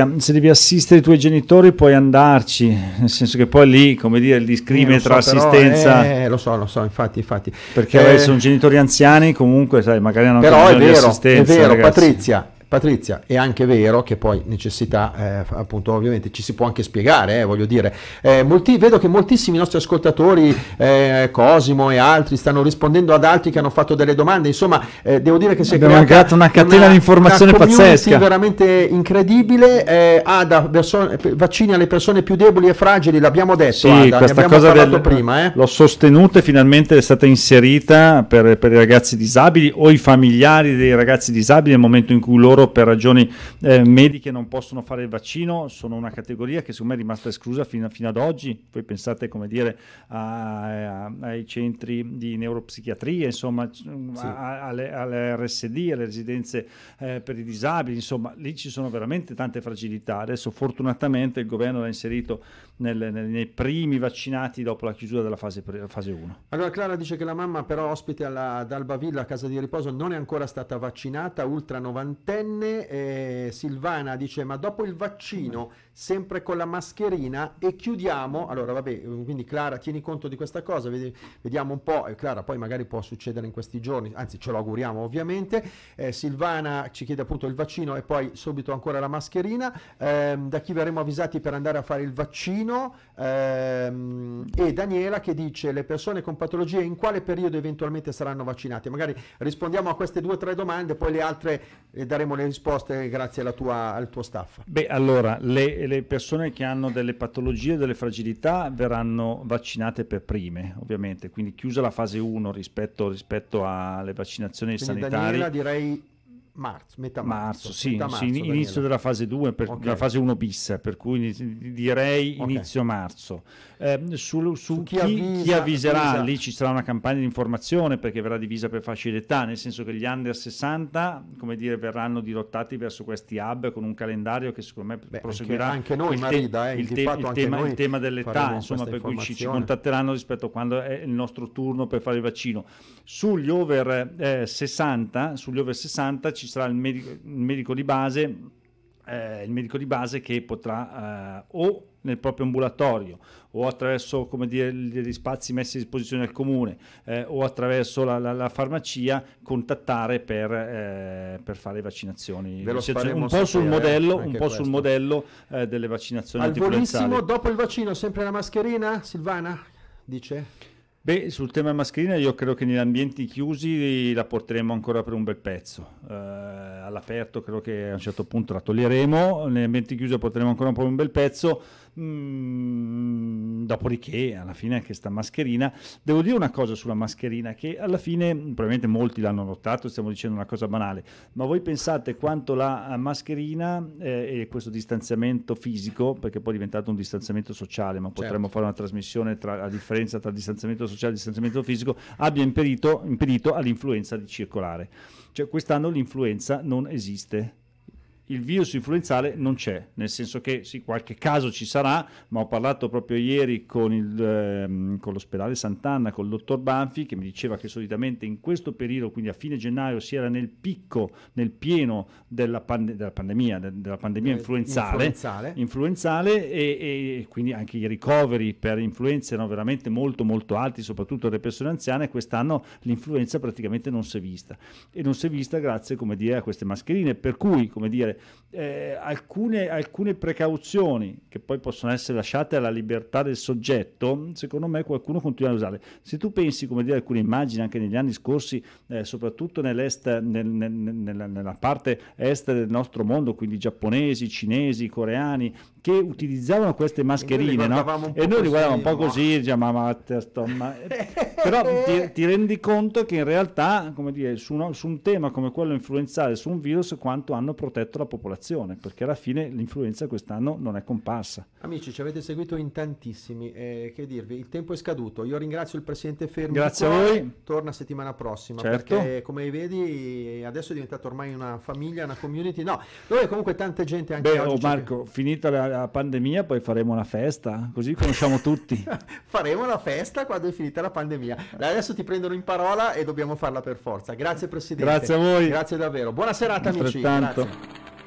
Patrizia, se devi assistere i tuoi genitori puoi andarci, nel senso che poi lì, come dire, il discrimine eh, tra so, assistenza... eh, lo so, lo so, infatti, infatti. Perché eh, sono genitori anziani, comunque, sai, magari hanno bisogno di assistenza. È vero, ragazzi. Patrizia Patrizia. Patrizia, è anche vero che poi necessità, eh, appunto, ovviamente ci si può anche spiegare, eh, voglio dire. Eh, molti, vedo che moltissimi nostri ascoltatori, eh, Cosimo e altri, stanno rispondendo ad altri che hanno fatto delle domande. Insomma, eh, devo dire che si è creata una catena di informazioni pazzesca. veramente incredibile. Eh, Ada, verso, vaccini alle persone più deboli e fragili, l'abbiamo detto. Sì, Ada, questa cosa del, prima. L'ho sostenuta e finalmente è stata inserita per, per i ragazzi disabili o i familiari dei ragazzi disabili nel momento in cui loro loro per ragioni eh, mediche non possono fare il vaccino sono una categoria che secondo me è rimasta esclusa fino, fino ad oggi, poi pensate come dire a, a, ai centri di neuropsichiatria, insomma mm, sì. a, alle, alle, RSD, alle residenze eh, per i disabili, insomma lì ci sono veramente tante fragilità, adesso fortunatamente il governo l'ha inserito nel, nel, nei primi vaccinati dopo la chiusura della fase, fase, 1. Allora Clara dice che la mamma però ospite alla, ad Albavilla a casa di riposo non è ancora stata vaccinata, ultra novantenne. Eh, Silvana dice ma dopo il vaccino sempre con la mascherina e chiudiamo. Allora vabbè, quindi Clara tieni conto di questa cosa, vedi, vediamo un po'. Eh, Clara poi magari può succedere in questi giorni, anzi ce lo auguriamo ovviamente. Eh, Silvana ci chiede appunto il vaccino e poi subito ancora la mascherina. Ehm, da chi verremo avvisati per andare a fare il vaccino? Marino ehm, e Daniela che dice le persone con patologie in quale periodo eventualmente saranno vaccinate. Magari rispondiamo a queste due o tre domande, poi le altre eh, daremo le risposte grazie tua, al tuo staff. Beh, allora, le, le persone che hanno delle patologie, delle fragilità verranno vaccinate per prime, ovviamente, quindi chiusa la fase 1 rispetto, rispetto alle vaccinazioni Quindi sanitarie. Daniela direi marzo, metà marzo, marzo sì, metà marzo, sì, inizio della fase 2, per, okay. della fase 1 bis, per cui direi okay. inizio marzo. Eh, su, su, su chi, chi, avvisa, chi avviserà, avvisa. lì ci sarà una campagna di informazione perché verrà divisa per fasce d'età, nel senso che gli under 60, come dire, verranno dirottati verso questi hub con un calendario che secondo me Beh, proseguirà. Anche, anche noi, il, Marida, eh, il, te, il, tema, il tema dell'età, insomma, per cui ci, ci, contatteranno rispetto a quando è il nostro turno per fare il vaccino. Sugli over, eh, 60, sugli over 60 ci sarà il medico, il medico di base eh, il medico di base che potrà eh, o nel proprio ambulatorio o attraverso dire, gli spazi messi a disposizione del comune eh, o attraverso la, la, la farmacia contattare per, eh, per fare vaccinazioni un po' sul modello, un po sul modello eh, delle vaccinazioni al volissimo dopo il vaccino sempre la mascherina Silvana dice Beh, sul tema mascherina io credo che negli ambienti chiusi la porteremo ancora per un bel pezzo, eh, all'aperto credo che a un certo punto la toglieremo, negli ambienti chiusi la porteremo ancora per un bel pezzo, Mm, dopodiché, alla fine, anche sta mascherina. Devo dire una cosa sulla mascherina, che alla fine, probabilmente molti l'hanno notato, stiamo dicendo una cosa banale, ma voi pensate quanto la eh, mascherina eh, e questo distanziamento fisico, perché poi è diventato un distanziamento sociale, ma certo. potremmo fare una trasmissione tra la differenza tra distanziamento sociale e distanziamento fisico, abbia impedito, impedito all'influenza di circolare. Cioè quest'anno l'influenza non esiste il virus influenzale non c'è, nel senso che sì, qualche caso ci sarà, ma ho parlato proprio ieri con, il, ehm, con l'ospedale Sant'Anna, con il dottor Banfi, che mi diceva che solitamente in questo periodo, quindi a fine gennaio, si era nel picco, nel pieno della, pande- della pandemia, de- della pandemia eh, influenzale, influenzale. influenzale e, e, quindi anche i ricoveri per influenza erano veramente molto molto alti, soprattutto per le persone anziane, quest'anno l'influenza praticamente non si è vista e non si è vista grazie come dire, a queste mascherine, per cui come dire, eh, alcune, alcune, precauzioni che poi possono essere lasciate alla libertà del soggetto, secondo me qualcuno continua a usarle. Se tu pensi, come dire, alcune immagini anche negli anni scorsi, eh, soprattutto nell'est, nel, nel, nella, nella parte est del nostro mondo, quindi giapponesi, cinesi, coreani, che utilizzavano queste mascherine, no? e noi li guardavamo un po' così, diciamo, ah, ma, sto, ma... però ti, ti, rendi conto che in realtà, come dire, su, uno, su un tema come quello influenzale, su un virus, quanto hanno protetto la popolazione, perché alla fine l'influenza quest'anno non è comparsa. Amici, ci avete seguito in tantissimi, eh, che dirvi, il tempo è scaduto, io ringrazio il Presidente Fermi. Grazie a voi. Torna settimana prossima, certo. perché come vedi adesso è diventato ormai una famiglia, una community, no, dove comunque tante gente anche Beh, oggi... Oh Marco, ci... finita la, la, pandemia poi faremo una festa, così conosciamo tutti. faremo la festa quando è finita la pandemia. Adesso ti prendono in parola e dobbiamo farla per forza. Grazie Presidente. Grazie a voi. Grazie davvero. Buona serata amici. Grazie.